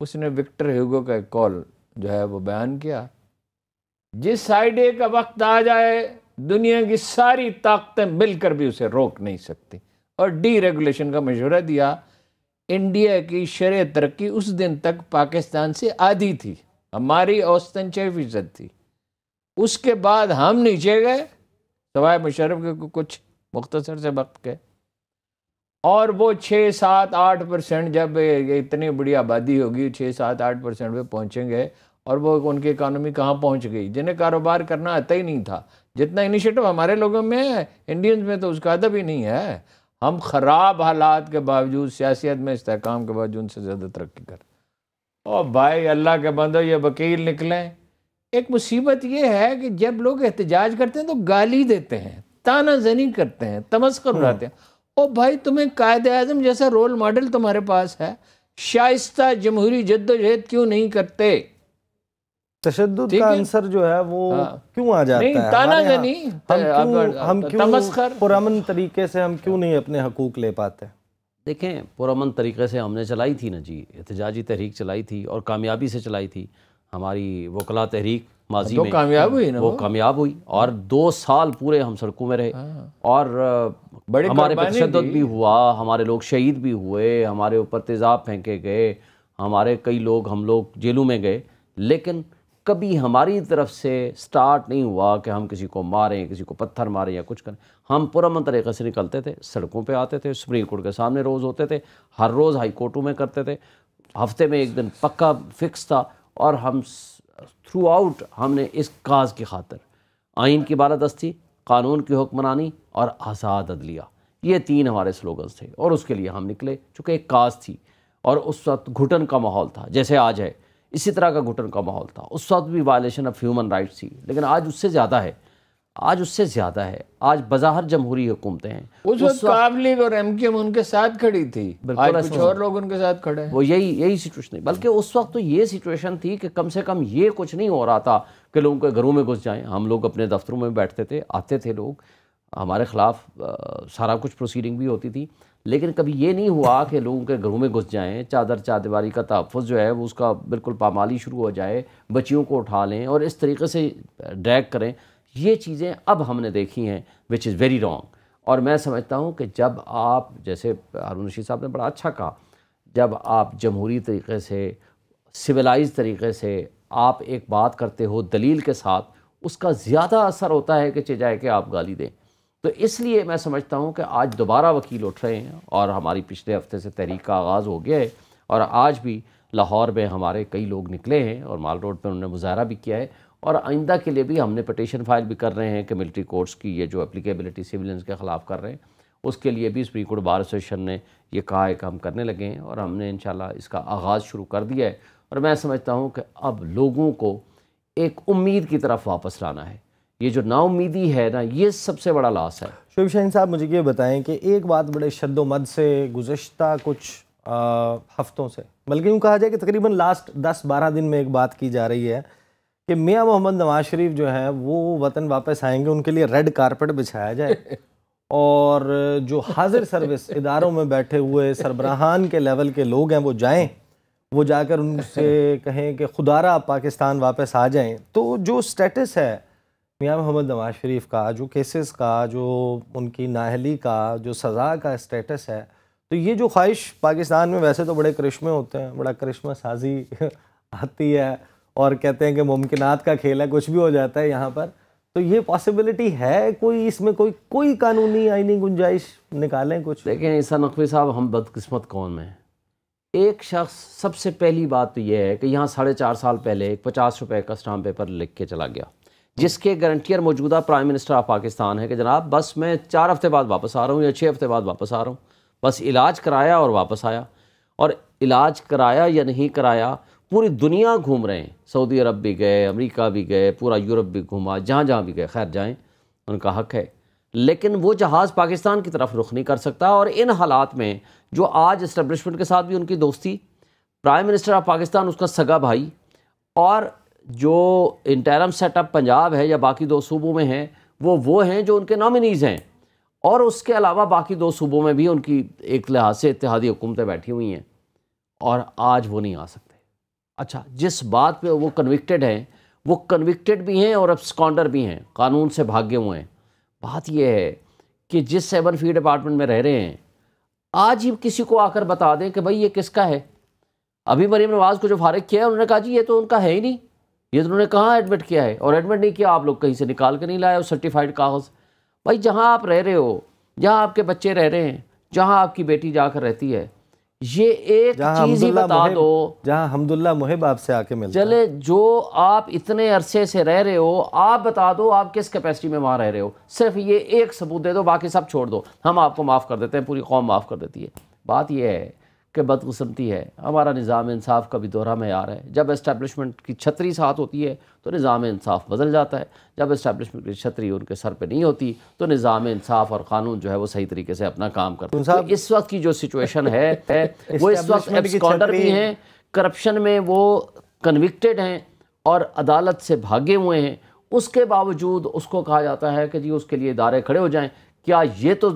उसने विक्टर ह्यूगो का एक कॉल जो है वो बयान किया जिस साइड एक वक्त आ जाए दुनिया की सारी ताकतें मिलकर भी उसे रोक नहीं सकती और डी रेगुलेशन का मशवरा दिया इंडिया की शर तरक्की उस दिन तक पाकिस्तान से आधी थी हमारी औसतन छः फीसद थी उसके बाद हम नीचे गए सवाए मुशरफ के कुछ मुख्तसर से वक्त के और वो छः सात आठ परसेंट जब इतनी बड़ी आबादी होगी छः सात आठ परसेंट पर पहुँचेंगे और वो उनकी इकानमी कहाँ पहुँच गई जिन्हें कारोबार करना आता ही नहीं था जितना इनिशिएटिव हमारे लोगों में है इंडियंस में तो उसका अदब ही नहीं है हम ख़राब हालात के बावजूद सियासियत में इसकाम के बावजूद उनसे ज़्यादा तरक्की करते ओ भाई अल्लाह के बंदो ये वकील निकले एक मुसीबत ये है कि जब लोग एहतजाज करते हैं तो गाली देते हैं ताना जनी करते हैं तमस्कर हम्म। उड़ाते हैं ओ भाई तुम्हें कायद अजम जैसा रोल मॉडल तुम्हारे पास है शाइस्ता जमहूरी जद्दोजहद क्यों नहीं करते तशद का आंसर जो है वो हाँ। क्यों आ जाता नहीं, है ताना जनी हम क्यों, हम क्यों तरीके से हम क्यों नहीं अपने हकूक ले पाते देखें पुरमन तरीके से हमने चलाई थी ना जी एहतजाजी तहरीक चलाई थी और कामयाबी से चलाई थी हमारी वकला तहरीक माजी तो में कामयाब हुई ना वो कामयाब हुई और दो साल पूरे हम सड़कों में रहे हाँ। और बड़े हमारे तशद भी हुआ हमारे लोग शहीद भी हुए हमारे ऊपर तेज़ाब फेंके गए हमारे कई लोग हम लोग जेलों में गए लेकिन कभी हमारी तरफ से स्टार्ट नहीं हुआ कि हम किसी को मारें किसी को पत्थर मारें या कुछ करें हम पुरमन तरीके से निकलते थे सड़कों पे आते थे सुप्रीम कोर्ट के सामने रोज़ होते थे हर रोज़ हाई कोर्टों में करते थे हफ्ते में एक दिन पक्का फिक्स था और हम थ्रू आउट हमने इस काज की खातर आइन की बालादस्ती कानून की हुक्मरानी और आज़ाद अदलिया ये तीन हमारे स्लोगन्स थे और उसके लिए हम निकले चूँकि एक काज थी और उस वक्त घुटन का माहौल था जैसे आज है इसी तरह का घुटन का माहौल था उस वक्त भी वायलेशन ऑफ ह्यूमन राइट्स थी लेकिन आज उससे ज़्यादा है आज उससे ज़्यादा है आज बाजार जमहूरी हुकूमतें हैं उस वक्त काब लीग और एम क्यू उनके साथ खड़ी थी कुछ और लोग उनके साथ खड़े हैं वो यही यही सिचुएशन है बल्कि उस वक्त तो ये सिचुएशन थी कि कम से कम ये कुछ नहीं हो रहा था कि लोगों के घरों में घुस जाएं हम लोग अपने दफ्तरों में बैठते थे आते थे लोग हमारे ख़िलाफ़ सारा कुछ प्रोसीडिंग भी होती थी लेकिन कभी ये नहीं हुआ कि लोगों के घरों में घुस जाएँ चादर चादवारी का तहफ़ जो है वो उसका बिल्कुल पामाली शुरू हो जाए बच्चियों को उठा लें और इस तरीके से ड्रैग करें ये चीज़ें अब हमने देखी हैं विच इज़ वेरी रॉन्ग और मैं समझता हूँ कि जब आप जैसे हारून रशीद साहब ने बड़ा अच्छा कहा जब आप जमहूरी तरीके से सिविलाइज तरीके से आप एक बात करते हो दलील के साथ उसका ज़्यादा असर होता है कि जाए कि आप गाली दें तो इसलिए मैं समझता हूँ कि आज दोबारा वकील उठ रहे हैं और हमारी पिछले हफ्ते से तहरीक का आगाज़ हो गया है और आज भी लाहौर में हमारे कई लोग निकले हैं और माल रोड पर उन्होंने मुजाहरा भी किया है और आइंदा के लिए भी हमने पटिशन फाइल भी कर रहे हैं कि मिलिट्री कोर्ट्स की ये जो अप्लीकेबिलिटी सिविलियंस के ख़िलाफ़ कर रहे हैं उसके लिए भी सुप्रीम कोर्ट बार एसोसिएशन ने ये कहा है कि हम करने लगे हैं और हमने इन इसका आगाज़ शुरू कर दिया है और मैं समझता हूँ कि अब लोगों को एक उम्मीद की तरफ वापस लाना है ये जो नाउमीदी है ना ये सबसे बड़ा लॉस है शुभ शहीन साहब मुझे ये बताएं कि एक बात बड़े शद्दोमद से गुज्त कुछ आ, हफ्तों से बल्कि यूँ कहा जाए कि तकरीबन लास्ट दस बारह दिन में एक बात की जा रही है कि मियाँ मोहम्मद नवाज शरीफ जो है वो वतन वापस आएंगे उनके लिए रेड कारपेट बिछाया जाए और जो हाजिर सर्विस इदारों में बैठे हुए सरबराहान के लेवल के लोग हैं वो जाएँ वो जाकर उनसे कहें कि खुदारा पाकिस्तान वापस आ जाए तो जो स्टेटस है मियाँ मोहम्मद नवाज शरीफ का जो केसेस का जो उनकी नाहली का जो सज़ा का स्टेटस है तो ये जो ख्वाहिश पाकिस्तान में वैसे तो बड़े करिश्मे होते हैं बड़ा करिश्मा साजी आती है और कहते हैं कि मुमकिन का खेल है कुछ भी हो जाता है यहाँ पर तो ये पॉसिबिलिटी है कोई इसमें कोई कोई कानूनी आइनी गुंजाइश निकालें कुछ देखें ईसा नकवी साहब हम बदकस्मत कौन में एक शख्स सबसे पहली बात तो यह है कि यहाँ साढ़े चार साल पहले एक पचास रुपये का स्टाम्प पेपर लिख के चला गया जिसके गारंटियर मौजूदा प्राइम मिनिस्टर ऑफ पाकिस्तान है कि जनाब बस मैं चार हफ्ते बाद वापस आ रहा हूँ या छः हफ्ते बाद वापस आ रहा हूँ बस इलाज कराया और वापस आया और इलाज कराया या नहीं कराया पूरी दुनिया घूम रहे हैं सऊदी अरब भी गए अमेरिका भी गए पूरा यूरोप भी घूमा जहाँ जहाँ भी गए खैर जाएँ उनका हक है लेकिन वो जहाज़ पाकिस्तान की तरफ रुख नहीं कर सकता और इन हालात में जो आज इस्टबलिशमेंट के साथ भी उनकी दोस्ती प्राइम मिनिस्टर ऑफ पाकिस्तान उसका सगा भाई और जो इंटरम सेटअप पंजाब है या बाकी दो सूबों में है वो वो हैं जो उनके नॉमिनीज़ हैं और उसके अलावा बाकी दो सूबों में भी उनकी एक लिहाज से इतिहादी हुकूमतें बैठी हुई हैं और आज वो नहीं आ सकते अच्छा जिस बात पे वो कन्विक्टेड हैं वो कन्विक्टेड भी हैं और अब्सकॉन्डर भी हैं कानून से भागे हुए हैं बात यह है कि जिस सेवन फी अपार्टमेंट में रह रहे हैं आज ही किसी को आकर बता दें कि भाई ये किसका है अभी मरीम नवाज़ को जो फारग किया है उन्होंने कहा जी ये तो उनका है ही नहीं ये तो उन्होंने कहाँ एडमिट किया है और एडमिट नहीं किया आप लोग कहीं से निकाल के नहीं लाए हो सर्टिफाइड कागज़ भाई जहाँ आप रह रहे हो जहाँ आपके बच्चे रह रहे हैं जहाँ आपकी बेटी जाकर रहती है ये एक चीज ही बता दो जहाँ हमदुल्ला मुहिब आपसे आके मिल चले जो आप इतने अरसे से रह रहे हो आप बता दो आप किस कैपेसिटी में वहाँ रह रहे हो सिर्फ ये एक सबूत दे दो बाकी सब छोड़ दो हम आपको माफ़ कर देते हैं पूरी कौम माफ़ कर देती है बात यह है के बदकस्मती है हमारा निज़ाम इंसाफ का भी दौरा में आ रहा है जब इस्टेबलिशमेंट की छतरी साथ होती है तो निज़ाम इंसाफ बदल जाता है जब इस्टेबलिशमेंट की छतरी उनके सर पे नहीं होती तो निज़ाम इंसाफ और कानून जो है वो सही तरीके से अपना काम करता है तो इस वक्त की जो सिचुएशन है, है वो इस वक्त एब्सकॉन्डर भी हैं करप्शन में वो कन्विक्टेड हैं और अदालत से भागे हुए हैं उसके बावजूद उसको कहा जाता है कि जी उसके लिए इदारे खड़े हो जाएँ क्या ये तो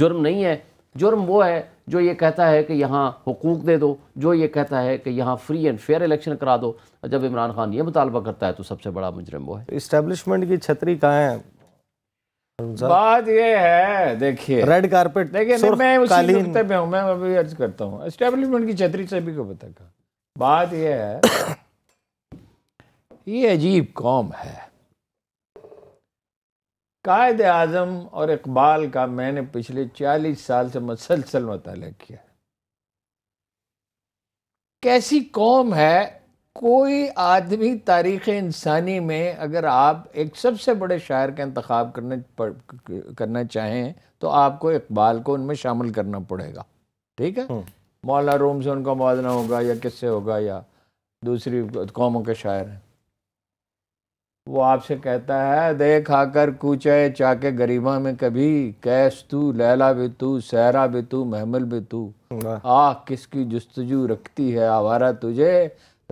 जुर्म नहीं है जुर्म वो है जो ये कहता है कि यहाँ हकूक़ दे दो जो ये कहता है कि यहाँ फ्री एंड फेयर इलेक्शन करा दो जब इमरान खान ये मुतालबा करता है तो सबसे बड़ा मुजरम वो है इस्टेब्लिशमेंट की छतरी कहाँ है बात ये है देखिए रेड कारपेट देखिए मैं पे मैं अभी अर्ज करता हूँ इस्टेब्लिशमेंट की छतरी भी को पता बात यह है ये अजीब कौम है कायद आज़म और इकबाल का मैंने पिछले चालीस साल से मसलसल मतलब किया है कैसी कौम है कोई आदमी तारीख़ इंसानी में अगर आप एक सबसे बड़े शायर का इंतखब करने करना चाहें तो आपको इकबाल को उनमें शामिल करना पड़ेगा ठीक है हम्म। मौला रोम से उनका मुआजना होगा या किससे होगा या दूसरी कौमों के शायर हैं वो आपसे कहता है देख आकर कूचे चाके गरीबा में कभी कैश तू लैला भी तू सहरा भी तू महमल भी तू आह किसकी जस्तजू रखती है आवारा तुझे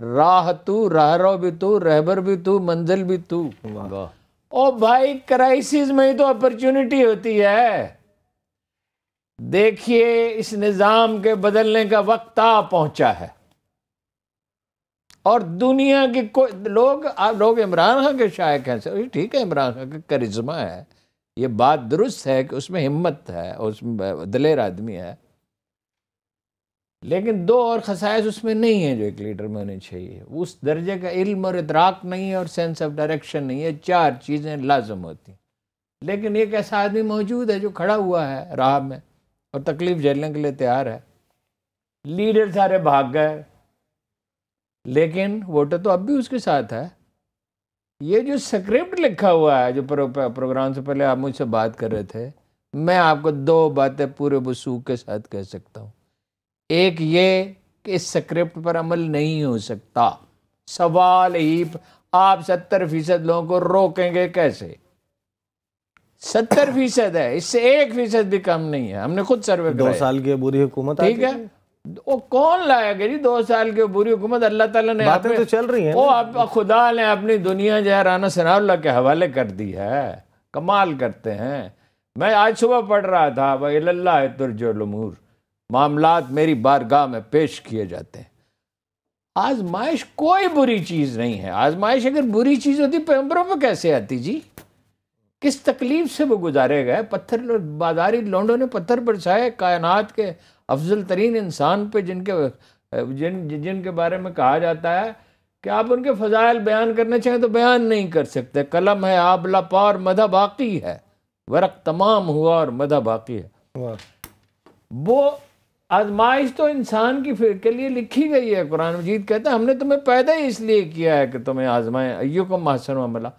राह तू रह भी तू रहबर भी तू मंजिल भी तू ओ भाई क्राइसिस में ही तो अपॉर्चुनिटी होती है देखिए इस निज़ाम के बदलने का वक्त आ पहुंचा है और दुनिया के कोई लोग आप लोग इमरान खान के शायक हैं सर ठीक है इमरान खान का करिश्मा है ये बात दुरुस्त है कि उसमें हिम्मत है उसमें दलेर आदमी है लेकिन दो और खसाइस उसमें नहीं है जो एक लीडर में होने चाहिए उस दर्जे का इल्म और इतराक नहीं है और सेंस ऑफ डायरेक्शन नहीं है चार चीज़ें लाजम होती लेकिन एक ऐसा आदमी मौजूद है जो खड़ा हुआ है राह में और तकलीफ़ झेलने के लिए तैयार है लीडर सारे भाग गए लेकिन वोटर तो अब भी उसके साथ है ये जो स्क्रिप्ट लिखा हुआ है जो प्रो, प्रोग्राम से पहले आप मुझसे बात कर रहे थे मैं आपको दो बातें पूरे वसूख के साथ कह सकता हूँ एक ये कि इस स्क्रिप्ट पर अमल नहीं हो सकता सवाल ही आप सत्तर फीसद लोगों को रोकेंगे कैसे सत्तर फीसद है इससे एक फीसद भी कम नहीं है हमने खुद सर्वे दो साल की बुरी हुकूमत ठीक है वो कौन लाया जी दो साल की बुरी हुकूमत अल्लाह ताला ने बातें तो चल रही हैं वो आप खुदा ने अपनी दुनिया जो है राना सनाउल्ला के हवाले कर दी है कमाल करते हैं मैं आज सुबह पढ़ रहा था वल्ला तुरजुलमूर मामला मेरी बारगाह में पेश किए जाते हैं आजमाइश कोई बुरी चीज़ नहीं है आजमाइश अगर बुरी चीज़ होती पैम्बरों पर कैसे आती जी किस तकलीफ से वो गुजारे गए पत्थर बाजारी लौंडों ने पत्थर बरसाए कायनात के अफजल तरीन इंसान पे जिनके जिन जिनके बारे में कहा जाता है कि आप उनके फ़जाइल बयान करने चाहें तो बयान नहीं कर सकते कलम है आबला पा और मदा बाकी है वर्क तमाम हुआ और मदा बाकी है वो आजमाइश तो इंसान की फिर के लिए लिखी गई है कुरान मजीद कहता है हमने तुम्हें पैदा ही इसलिए किया है कि तुम्हें आजमाएं अयो को महसन मामला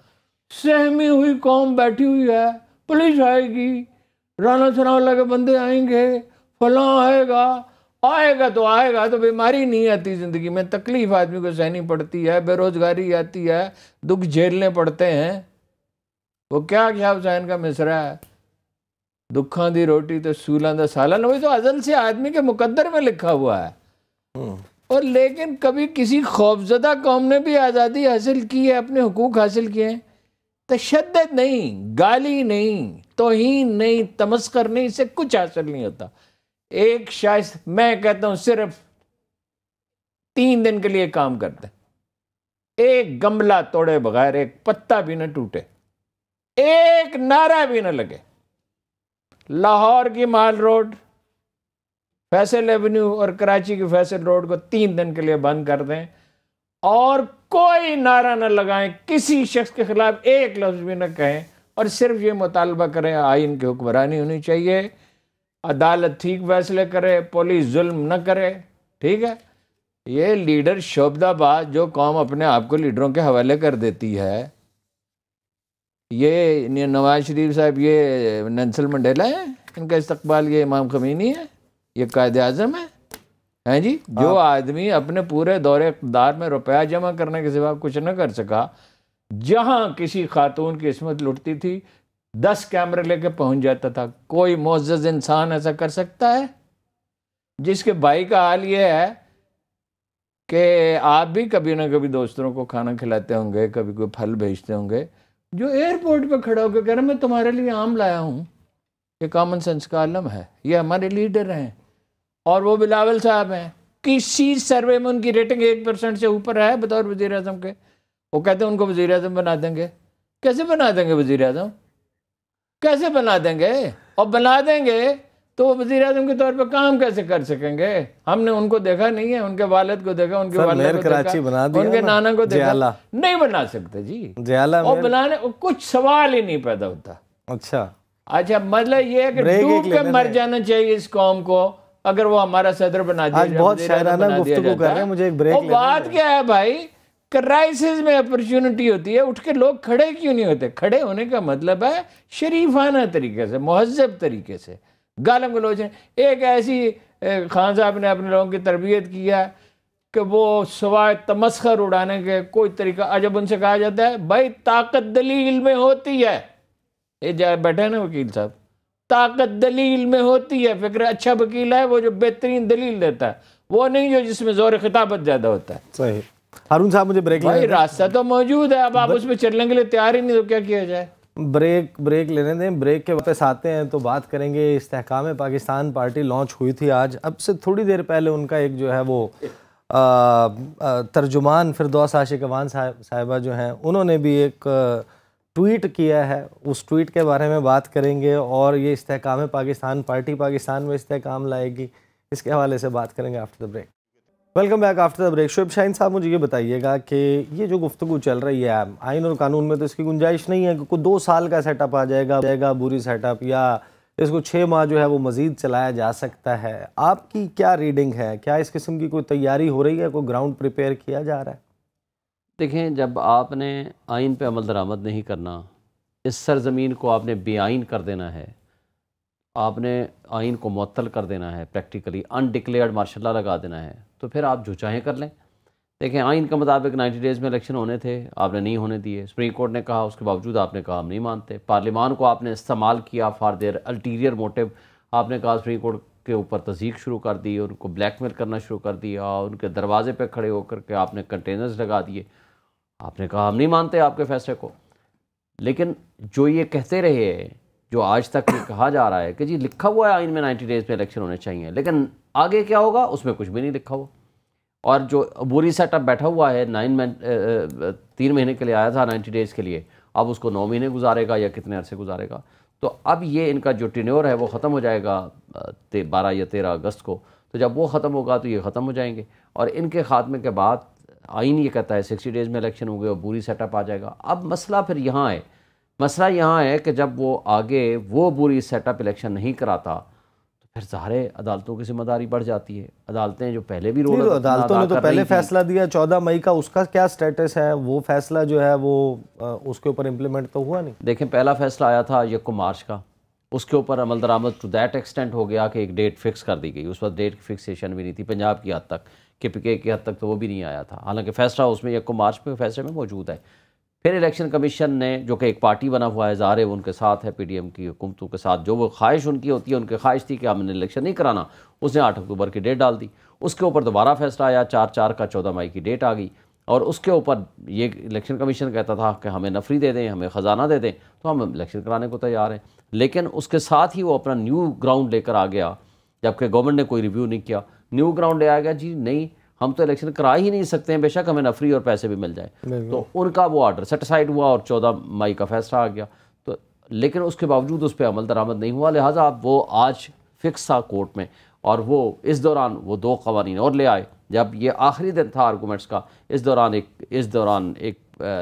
सहमी हुई कौम बैठी हुई है पुलिस आएगी राना सुना के बंदे आएंगे फला आएगा आएगा तो आएगा तो बीमारी नहीं आती ज़िंदगी में तकलीफ़ आदमी को सहनी पड़ती है बेरोज़गारी आती है दुख झेलने पड़ते हैं वो क्या क्या सहन का मिसरा है दुखा दी रोटी तो सूलों का सालन वही तो अजल से आदमी के मुकद्दर में लिखा हुआ है हम्म। और लेकिन कभी किसी खौफजदा कौम ने भी आज़ादी हासिल की है अपने हकूक़ हासिल किए हैं तशद नहीं गाली नहीं तोहन नहीं तमस्कर नहीं इससे कुछ हासिल नहीं होता एक शायद मैं कहता हूं सिर्फ तीन दिन के लिए काम करते एक गमला तोड़े बगैर एक पत्ता भी ना टूटे एक नारा भी ना लगे लाहौर की माल रोड फैसल एवेन्यू और कराची की फैसल रोड को तीन दिन के लिए बंद कर दें और कोई नारा ना लगाएं किसी शख्स के खिलाफ एक लफ्ज़ भी ना कहें और सिर्फ ये मुतालबा करें आइन की हुक्मरानी होनी चाहिए अदालत ठीक फैसले करे पुलिस जुल्म न करे ठीक है ये लीडर शोबदाबाद जो कौम अपने आप को लीडरों के हवाले कर देती है ये नवाज शरीफ साहब ये नंसल मंडेला है इनका इस्तबाल ये इमाम खमीनी है ये कायद अजम है हैं जी जो हाँ। आदमी अपने पूरे दौरे इकदार में रुपया जमा करने के सिवा कुछ ना कर सका जहाँ किसी खातून की इसमत लुटती थी दस कैमरे लेके पहुंच जाता था कोई मोजज इंसान ऐसा कर सकता है जिसके भाई का हाल यह है कि आप भी कभी ना कभी दोस्तों को खाना खिलाते होंगे कभी कोई फल भेजते होंगे जो एयरपोर्ट पर खड़ा होकर कह रहा मैं तुम्हारे लिए आम लाया हूँ ये कॉमन सेंस का आलम है ये हमारे लीडर हैं और वो बिलावल साहब हैं किसी सर्वे में उनकी रेटिंग एक परसेंट से ऊपर है बतौर वज़ी अजम के वो कहते हैं उनको वज़ी अजम बना देंगे कैसे बना देंगे वजीर अजम कैसे बना देंगे और बना देंगे तो वो वजी अजम के तौर पर काम कैसे कर सकेंगे हमने उनको देखा नहीं है उनके वालद को देखा उनके वालद को देखा, बना दिया उनके नाना को देखा नहीं बना सकते जी जयाला और बनाने कुछ सवाल ही नहीं पैदा होता अच्छा अच्छा मतलब ये है कि डूब के मर जाना चाहिए इस कौम को अगर वो हमारा सदर बना दिया बहुत शायराना गुफ्तगू कर रहे हैं मुझे एक ब्रेक बात क्या है भाई क्राइसिस में अपॉर्चुनिटी होती है उठ के लोग खड़े क्यों नहीं होते खड़े होने का मतलब है शरीफाना तरीके से महजब तरीके से गालम गलोच एक ऐसी खान साहब ने अपने लोगों की तरबियत किया कि वो सवाए तमस्खर उड़ाने के कोई तरीका अजब उनसे कहा जाता है भाई ताकत दलील में होती है ये जाए बैठे ना वकील साहब ताकत दलील में होती है फिक्र अच्छा वकील है वो जो बेहतरीन दलील देता है वो नहीं जो जिसमें ज़ोर खिताबत ज़्यादा होता है सही हारून साहब मुझे ब्रेक भाई रास्ता तो मौजूद है अब आप उसमें चलने के लिए तैयार ही नहीं तो क्या किया जाए ब्रेक ब्रेक लेने दें ब्रेक के वापस आते हैं तो बात करेंगे इस्तेकाम पाकिस्तान पार्टी लॉन्च हुई थी आज अब से थोड़ी देर पहले उनका एक जो है वो तर्जुमान फिर आशिक अवान साहिबा जो हैं उन्होंने भी एक ट्वीट किया है उस ट्वीट के बारे में बात करेंगे और ये इस्तेकाम पाकिस्तान पार्टी पाकिस्तान में इस्तेकाम लाएगी इसके हवाले से बात करेंगे after the break welcome back after the break शुभ शाइन साहब मुझे ये बताइएगा कि ये जो गुफ्तु चल रही है आइन और कानून में तो इसकी गुंजाइश नहीं है क्योंकि दो साल का सेटअप आ जाएगा जाएगा बुरी सेटअप या इसको छः माह जो है वो मज़ीद चलाया जा सकता है आपकी क्या रीडिंग है क्या इस किस्म की कोई तैयारी हो रही है कोई ग्राउंड प्रिपेयर किया जा रहा है देखें जब आपने आइन पर अमल दरामद नहीं करना इस सरजमीन को आपने बेआन कर देना है आपने आइन को मअतल कर देना है प्रैक्टिकली अनडिक्लेयर्ड मार्शल लगा देना है तो फिर आप जो चाहें कर लें देखें आइन हाँ, के मुताबिक 90 डेज़ में इलेक्शन होने थे आपने नहीं होने दिए सुप्रीम कोर्ट ने कहा उसके बावजूद आपने कहा हम नहीं मानते पार्लियामान को आपने इस्तेमाल किया फॉर देयर अल्टीरियर मोटिव आपने कहा सुप्रीम कोर्ट के ऊपर तजीक शुरू कर दी उनको ब्लैकमेल करना शुरू कर दिया उनके दरवाजे पर खड़े होकर के आपने कंटेनर्स लगा दिए आपने कहा हम नहीं मानते आपके फैसले को लेकिन जो ये कहते रहे जो आज तक ये कहा जा रहा है कि जी लिखा हुआ है आइन में नाइन्टी डेज़ में इलेक्शन होने चाहिए लेकिन आगे क्या होगा उसमें कुछ भी नहीं लिखा हुआ और जो बुरी सेटअप बैठा हुआ है नाइन मैं तीन महीने के लिए आया था नाइन्टी डेज़ के लिए अब उसको नौ महीने गुजारेगा या कितने अरसे गुजारेगा तो अब ये इनका जो टिन्योर है वो ख़त्म हो जाएगा बारह या तेरह अगस्त को तो जब वो ख़त्म होगा तो ये ख़त्म हो जाएंगे और इनके ख़ात्मे के बाद आइन ये कहता है सिक्सटी डेज़ में इलेक्शन होंगे और बुरी सेटअप आ जाएगा अब मसला फिर यहाँ है मसला यहाँ है कि जब वो आगे वो बुरी सेटअप इलेक्शन नहीं कराता फिर सारे अदालतों की जिम्मेदारी बढ़ जाती है अदालतें जो पहले भी रोल तो अदालतों ने तो पहले फैसला दिया चौदह मई का उसका क्या स्टेटस है वो फैसला जो है वो उसके ऊपर इम्प्लीमेंट तो हुआ नहीं देखें पहला फैसला आया था यको मार्च का उसके ऊपर अमल दरामद टू दैट एक्सटेंट हो गया कि एक डेट फिक्स कर दी गई उस वक्त डेट की फिक्सेशन भी नहीं थी पंजाब की हद तक के पी के की हद तक तो वो भी नहीं आया था हालांकि फैसला उसमें यको मार्च में फैसले में मौजूद है फिर इलेक्शन कमीशन ने जो कि एक पार्टी बना हुआ है ज़ारे उनके साथ है पीडीएम की हुकूमतों के साथ जो वो ख्वाहिश उनकी होती है उनकी ख्वाहिश थी कि हमने इलेक्शन नहीं कराना उसने आठ अक्टूबर की डेट डाल दी उसके ऊपर दोबारा फैसला आया चार चार का चौदह मई की डेट आ गई और उसके ऊपर ये इलेक्शन कमीशन कहता था कि हमें नफरी दे दें हमें ख़जाना दे दें तो हम इलेक्शन कराने को तैयार हैं लेकिन उसके साथ ही वो अपना न्यू ग्राउंड लेकर आ गया जबकि गवर्नमेंट ने कोई रिव्यू नहीं किया न्यू ग्राउंड ले आ गया जी नहीं हम तो इलेक्शन करा ही नहीं सकते हैं बेशक हमें नफरी और पैसे भी मिल जाए तो उनका वो आर्डर सेटिसाइड हुआ और चौदह मई का फैसला आ गया तो लेकिन उसके बावजूद उस पर अमल दरामद नहीं हुआ लिहाजा वो आज फिक्स था कोर्ट में और वो इस दौरान वो दो कवानीन और ले आए जब ये आखिरी दिन था आर्गूमेंट्स का इस दौरान एक इस दौरान एक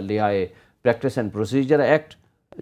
ले आए प्रैक्टिस एंड प्रोसीजर एक्ट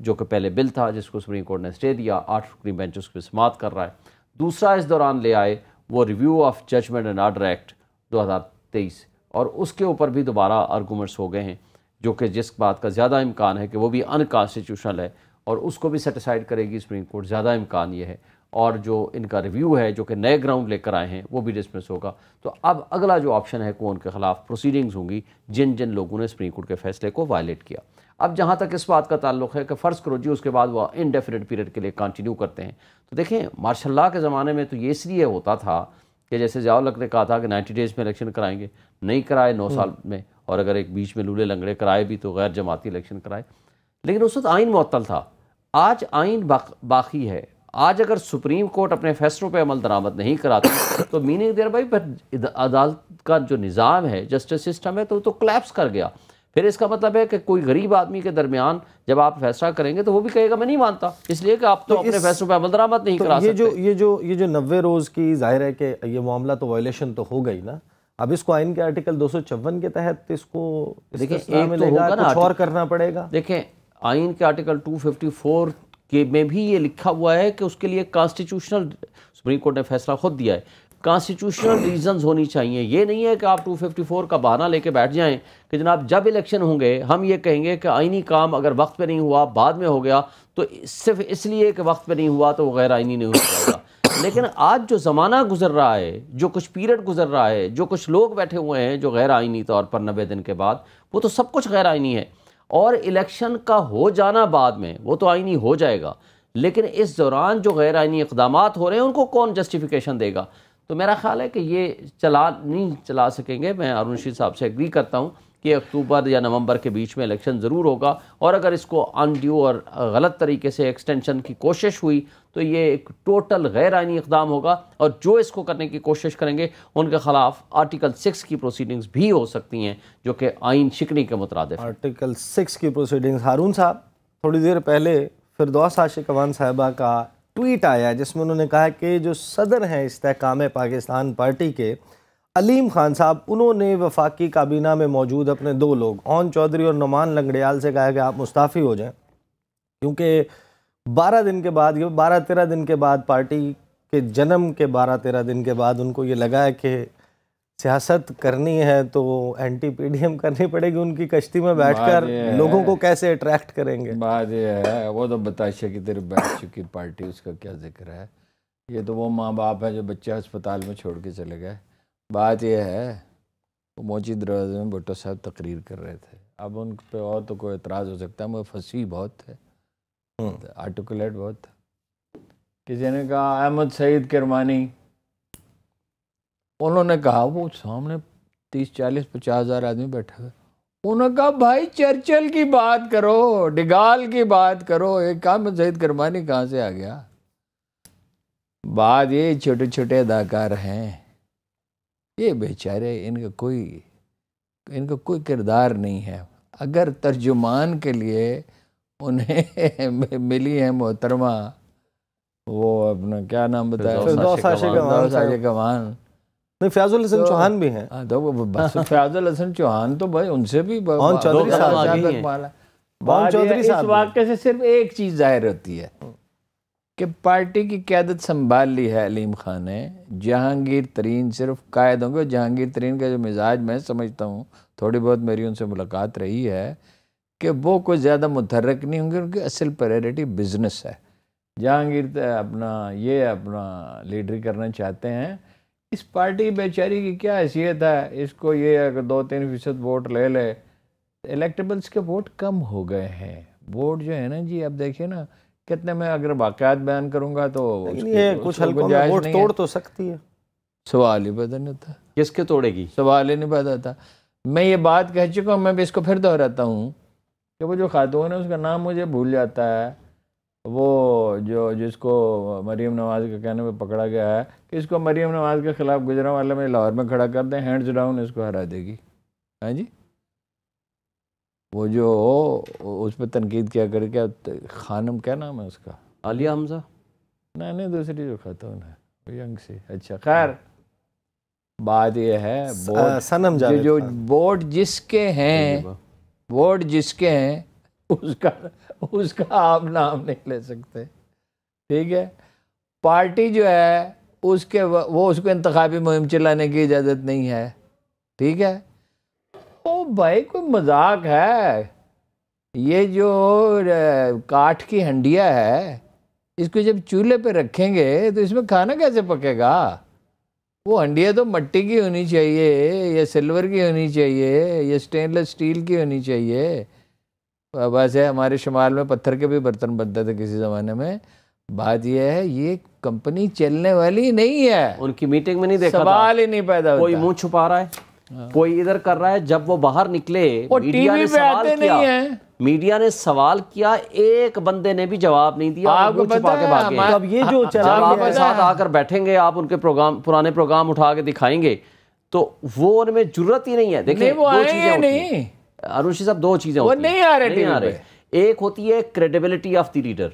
जो कि पहले बिल था जिसको सुप्रीम कोर्ट ने स्टे दिया आठ रुकनी बेंच उसकी समात कर रहा है दूसरा इस दौरान ले आए वो review of judgment and order act 2023 और उसके ऊपर भी दोबारा आर्गूमेंट्स हो गए हैं जो कि जिस बात का ज़्यादा इम्कान है कि वो भी अनकॉन्स्टिट्यूशनल है और उसको भी सेटिसाइड करेगी सुप्रीम कोर्ट ज़्यादा इम्कान ये है और जो इनका रिव्यू है जो कि नए ग्राउंड लेकर आए हैं वो भी डिसमिस होगा तो अब अगला जो ऑप्शन है कौन के ख़िलाफ़ प्रोसीडिंग्स होंगी जिन जिन लोगों ने सुप्रीम कोर्ट के फैसले को वायलेट किया अब जहाँ तक इस बात का ताल्लुक है कि फ़र्ज़ करो जी उसके बाद वह इनडेफिनेट पीरियड के लिए कंटिन्यू करते हैं तो देखें मार्शल के ज़माने में तो ये इसलिए होता था कि जैसे जयालक ने कहा था कि नाइन्टी डेज़ में इलेक्शन कराएंगे नहीं कराए नौ हम्म। साल में और अगर एक बीच में लूले लंगड़े कराए भी तो गैर जमाती इलेक्शन कराए लेकिन उस वक्त आइन मअतल था आज आइन बाकी है आज अगर सुप्रीम कोर्ट अपने फैसलों पर अमल दरामद नहीं कराता तो मीनिंग देर भाई पर अदालत का जो निज़ाम है जस्टिस सिस्टम है तो वो तो क्लैप्स कर गया फिर इसका मतलब है कि कोई गरीब आदमी के दरमियान जब आप फैसला करेंगे तो वो भी कहेगा मैं नहीं मानता इसलिए कि आप तो, तो अपने फैसलों पर अमल दरामद नहीं तो करा ये सकते जो ये जो ये जो नब्बे रोज़ की जाहिर है कि ये मामला तो वायलेशन तो हो गई ना अब इसको आइन के आर्टिकल दो के तहत इसको देखिए तो और करना पड़ेगा देखें आइन के आर्टिकल फोर के में भी ये लिखा हुआ है कि उसके लिए कॉन्स्टिट्यूशनल सुप्रीम कोर्ट ने फैसला खुद दिया है कॉन्स्टिट्यूशनल रीजंस होनी चाहिए ये नहीं है कि आप 254 का बहाना लेके बैठ जाएं कि जनाब जब इलेक्शन होंगे हम ये कहेंगे कि आइनी काम अगर वक्त पे नहीं हुआ बाद में हो गया तो सिर्फ इसलिए कि वक्त पे नहीं हुआ तो वो गैर आइनी नहीं हो पाएगा लेकिन आज जो ज़माना गुजर रहा है जो कुछ पीरियड गुजर रहा है जो कुछ लोग बैठे हुए हैं जो गैर आइनी तौर पर नबे दिन के बाद वो तो सब कुछ गैर आइनी है और इलेक्शन का हो जाना बाद में वो तो आइनी हो जाएगा लेकिन इस दौरान जो गैर आइनी इकदाम हो रहे हैं उनको कौन जस्टिफिकेशन देगा तो मेरा ख्याल है कि ये चला नहीं चला सकेंगे मैं अरुण रशीद साहब से एग्री करता हूँ कि अक्टूबर या नवंबर के बीच में इलेक्शन ज़रूर होगा और अगर इसको अनड्यू और गलत तरीके से एक्सटेंशन की कोशिश हुई तो ये एक टोटल गैर आइनी इकदाम होगा और जो इसको करने की कोशिश करेंगे उनके ख़िलाफ़ आर्टिकल सिक्स की प्रोसीडिंग्स भी हो सकती हैं जो कि आइन शिकनी के मुतरद आर्टिकल सिक्स की प्रोसीडिंग्स हारून साहब थोड़ी देर पहले फिरदौस आशिक साहबा का ट्वीट आया जिसमें उन्होंने कहा कि जो सदर हैं इसकाम पाकिस्तान पार्टी के अलीम खान साहब उन्होंने वफाकी काबीना में मौजूद अपने दो लोग ओन चौधरी और नुमान लंगड़ियाल से कहा कि आप मुस्ताफ़ी हो जाएं क्योंकि बारह दिन के बाद ये बारह तेरह दिन के बाद पार्टी के जन्म के बारह तेरह दिन के बाद उनको ये लगा है कि सियासत करनी है तो एंटी पीडीएम करनी पड़ेगी उनकी कश्ती में बैठकर लोगों को कैसे अट्रैक्ट करेंगे बात यह है वो तो बताशे की तरफ बैठ चुकी पार्टी उसका क्या जिक्र है ये तो वो माँ बाप है जो बच्चे अस्पताल में छोड़ के चले गए बात यह है वो मोची दरवाजे में भुट्टो साहब तकरीर कर रहे थे अब उन पर और तो कोई एतराज़ हो सकता है मगर फसी बहुत थे हम्म। आर्टिकुलेट बहुत था किसी ने कहा अहमद सईद किरमानी उन्होंने कहा वो सामने तीस चालीस पचास हज़ार आदमी बैठा था उन्होंने कहा भाई चर्चल की बात करो डिगाल की बात करो ये काम जहीद करमानी कहाँ से आ गया बाद ये छोटे छोटे अदाकार हैं ये बेचारे इनका कोई इनका कोई किरदार नहीं है अगर तर्जुमान के लिए उन्हें मिली है मोहतरमा वो अपना क्या नाम बताया कमान नहीं फयाजुल हसन तो, चौहान भी हैं हाँ, तो बस फयाजुल हसन चौहान तो भाई उनसे भी चौधरी साहब चौधरी साहब इस वाक्य से सिर्फ एक चीज़ जाहिर होती है कि पार्टी की क्यादत संभाल ली है अलीम खान ने जहांगीर तरीन सिर्फ कायद होंगे जहांगीर तरीन का जो मिजाज मैं समझता हूँ थोड़ी बहुत मेरी उनसे मुलाकात रही है कि वो कुछ ज़्यादा मुतरक नहीं होंगे उनकी असल प्रायोरिटी बिजनेस है जहांगीर अपना ये अपना लीडरी करना चाहते हैं इस पार्टी बेचारी की क्या हैसियत है इसको ये अगर दो तीन फीसद वोट ले ले इलेक्टेबल्स के वोट कम हो गए हैं वोट जो है ना जी आप देखिए ना कितने में अगर वाकयात बयान करूंगा तो ये तो कुछ में वोट तोड़ तो सकती है सवाल ही पैदा नहीं होता किसके तोड़ेगी सवाल ही नहीं पैदा था मैं ये बात कह चुका हूँ मैं भी इसको फिर दोहराता हूँ कि वो जो खातून है उसका नाम मुझे भूल जाता है वो जो जिसको मरीम नवाज के कहने में पकड़ा गया है कि इसको मरीम नवाज के ख़िलाफ़ गुजरा वाले में लाहौर में खड़ा कर दें हैंड्स डाउन इसको हरा देगी हाँ जी वो जो उस पर तनकीद किया करके क्या खानम क्या नाम है उसका आलिया हमजा नहीं नहीं दूसरी जो खातून है यंग सी अच्छा खैर बात यह है बोर्ड सनम जो, जो वोट जिसके हैं वोट जिसके हैं उसका उसका आप नाम नहीं ले सकते ठीक है पार्टी जो है उसके वो उसको इंतबी मुहिम चलाने की इजाज़त नहीं है ठीक है ओ भाई कोई मजाक है ये जो काठ की हंडिया है इसको जब चूल्हे पे रखेंगे तो इसमें खाना कैसे पकेगा वो हंडिया तो मट्टी की होनी चाहिए या सिल्वर की होनी चाहिए या स्टेनलेस स्टील की होनी चाहिए वैसे तो हमारे शुमाल में पत्थर के भी बर्तन बनते थे किसी ज़माने में बात यह है ये कंपनी चलने वाली नहीं है उनकी मीटिंग में नहीं देखा सवाल ही नहीं पैदा कोई मुंह छुपा रहा है हाँ। कोई इधर कर रहा है जब वो बाहर निकले मीडिया ने सवाल किया मीडिया ने सवाल किया एक बंदे ने भी जवाब नहीं दिया आपको पता के भागे अब ये जो जब आपके साथ आकर बैठेंगे आप उनके प्रोग्राम पुराने प्रोग्राम उठा के दिखाएंगे तो वो उनमें जरूरत ही नहीं है देखिए वो आएंगे नहीं अरुषि साहब दो चीजें वो नहीं आ रहे नहीं आ रहे एक होती है क्रेडिबिलिटी ऑफ द लीडर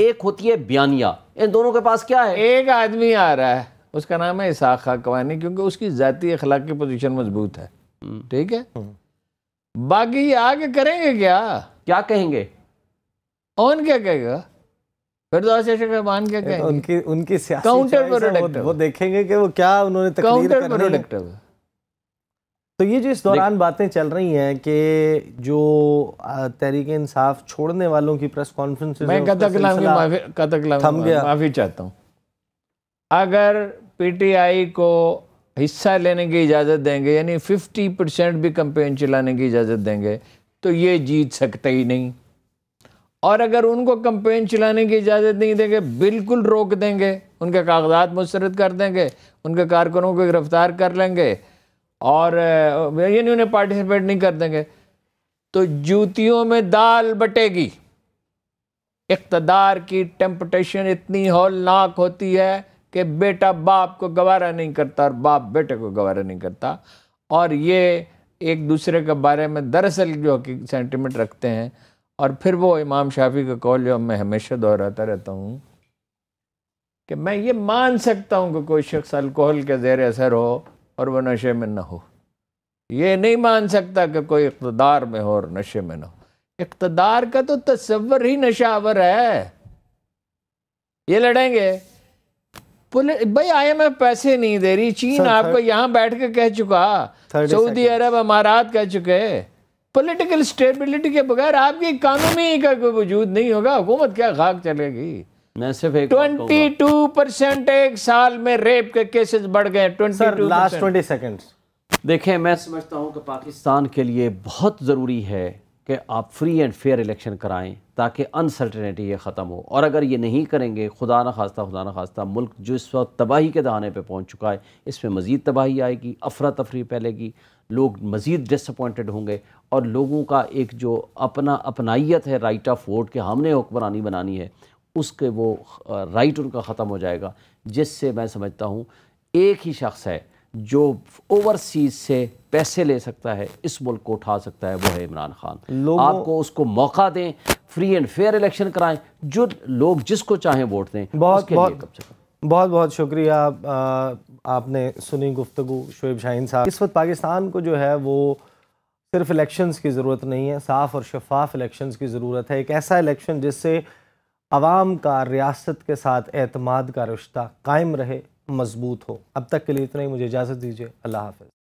एक होती है बयानिया इन दोनों के पास क्या है एक आदमी आ रहा है उसका नाम है इसाक खाकवानी क्योंकि उसकी ज़ाती अखलाक की पोजिशन मजबूत है हम्म। ठीक है बाकी आगे करेंगे क्या क्या कहेंगे और क्या कहेगा फिर तो शेखान क्या कहेंगे उनकी उनकी काउंटर प्रोडक्ट वो देखेंगे कि वो क्या उन्होंने काउंटर प्रोडक्टिव तो ये जो इस दौरान बातें चल रही हैं कि जो तहरीक इंसाफ छोड़ने वालों की प्रेस कॉन्फ्रेंस मैं कतक माफी कतक माफी चाहता हूँ अगर पीटीआई को हिस्सा लेने की इजाज़त देंगे यानी 50 परसेंट भी कंपेन चलाने की इजाज़त देंगे तो ये जीत सकते ही नहीं और अगर उनको कंपेन चलाने की इजाज़त नहीं देंगे बिल्कुल रोक देंगे उनके कागजात मुस्रद कर देंगे उनके कारकुनों को गिरफ़्तार कर लेंगे और नहीं उन्हें पार्टिसिपेट नहीं कर देंगे तो जूतियों में दाल बटेगी इकतदार की टेम्पटेशन इतनी हौलनाक होती है कि बेटा बाप को गवारा नहीं करता और बाप बेटे को गवारा नहीं करता और ये एक दूसरे के बारे में दरअसल जो सेंटिमेंट रखते हैं और फिर वो इमाम शाफी का कौल जो मैं हमेशा दोहराता रहता हूँ कि मैं ये मान सकता हूँ कि कोई शख्स अल्कोहल के जेर असर हो और वह नशे में न हो ये नहीं मान सकता कि कोई इकतदार में हो और नशे में ना हो इकतदार का तो तस्वर ही नशावर है ये लड़ेंगे भाई आईएमएफ पैसे नहीं दे रही चीन सर, आपको यहां बैठ कर कह चुका सऊदी अरब अमारात कह चुके पॉलिटिकल स्टेबिलिटी के बगैर आपकी कानूनी का कोई वजूद नहीं होगा हुकूमत क्या खाक चलेगी मैं सिर्फ एक ट्वेंटी टू परसेंट एक साल में रेप के केसेस बढ़ गए देखिए देखें मैं समझता हूं कि पाकिस्तान के लिए बहुत ज़रूरी है कि आप फ्री एंड फेयर इलेक्शन कराएं ताकि अनसर्टेनिटी ये ख़त्म हो और अगर ये नहीं करेंगे खुदा न खास्ता खुदा न खास्ता मुल्क जो इस वक्त तबाही के दहाने पे पहुंच चुका है इसमें मज़ीद तबाही आएगी अफरा तफरी फैलेगी लोग मज़ीद डिसअपॉइंटेड होंगे और लोगों का एक जो अपना अपनाइत है राइट ऑफ वोट के हमने हुक्मरानी बनानी है उसके वो राइट उनका ख़त्म हो जाएगा जिससे मैं समझता हूँ एक ही शख्स है जो ओवरसीज से पैसे ले सकता है इस मुल्क को उठा सकता है वो है इमरान खान आपको उसको मौका दें फ्री एंड फेयर इलेक्शन कराएं जो लोग जिसको चाहें वोट दें बहुत बहुत बहुत बहुत शुक्रिया आप, आपने सुनी गुफ्तु शुएब शाहन साहब इस वक्त पाकिस्तान को जो है वो सिर्फ इलेक्शंस की ज़रूरत नहीं है साफ़ और शफाफ इलेक्शंस की ज़रूरत है एक ऐसा इलेक्शन जिससे आवाम का रियासत के साथ एतमाद का रिश्ता कायम रहे मजबूत हो अब तक के लिए इतना ही मुझे इजाज़त दीजिए अल्लाह हाफ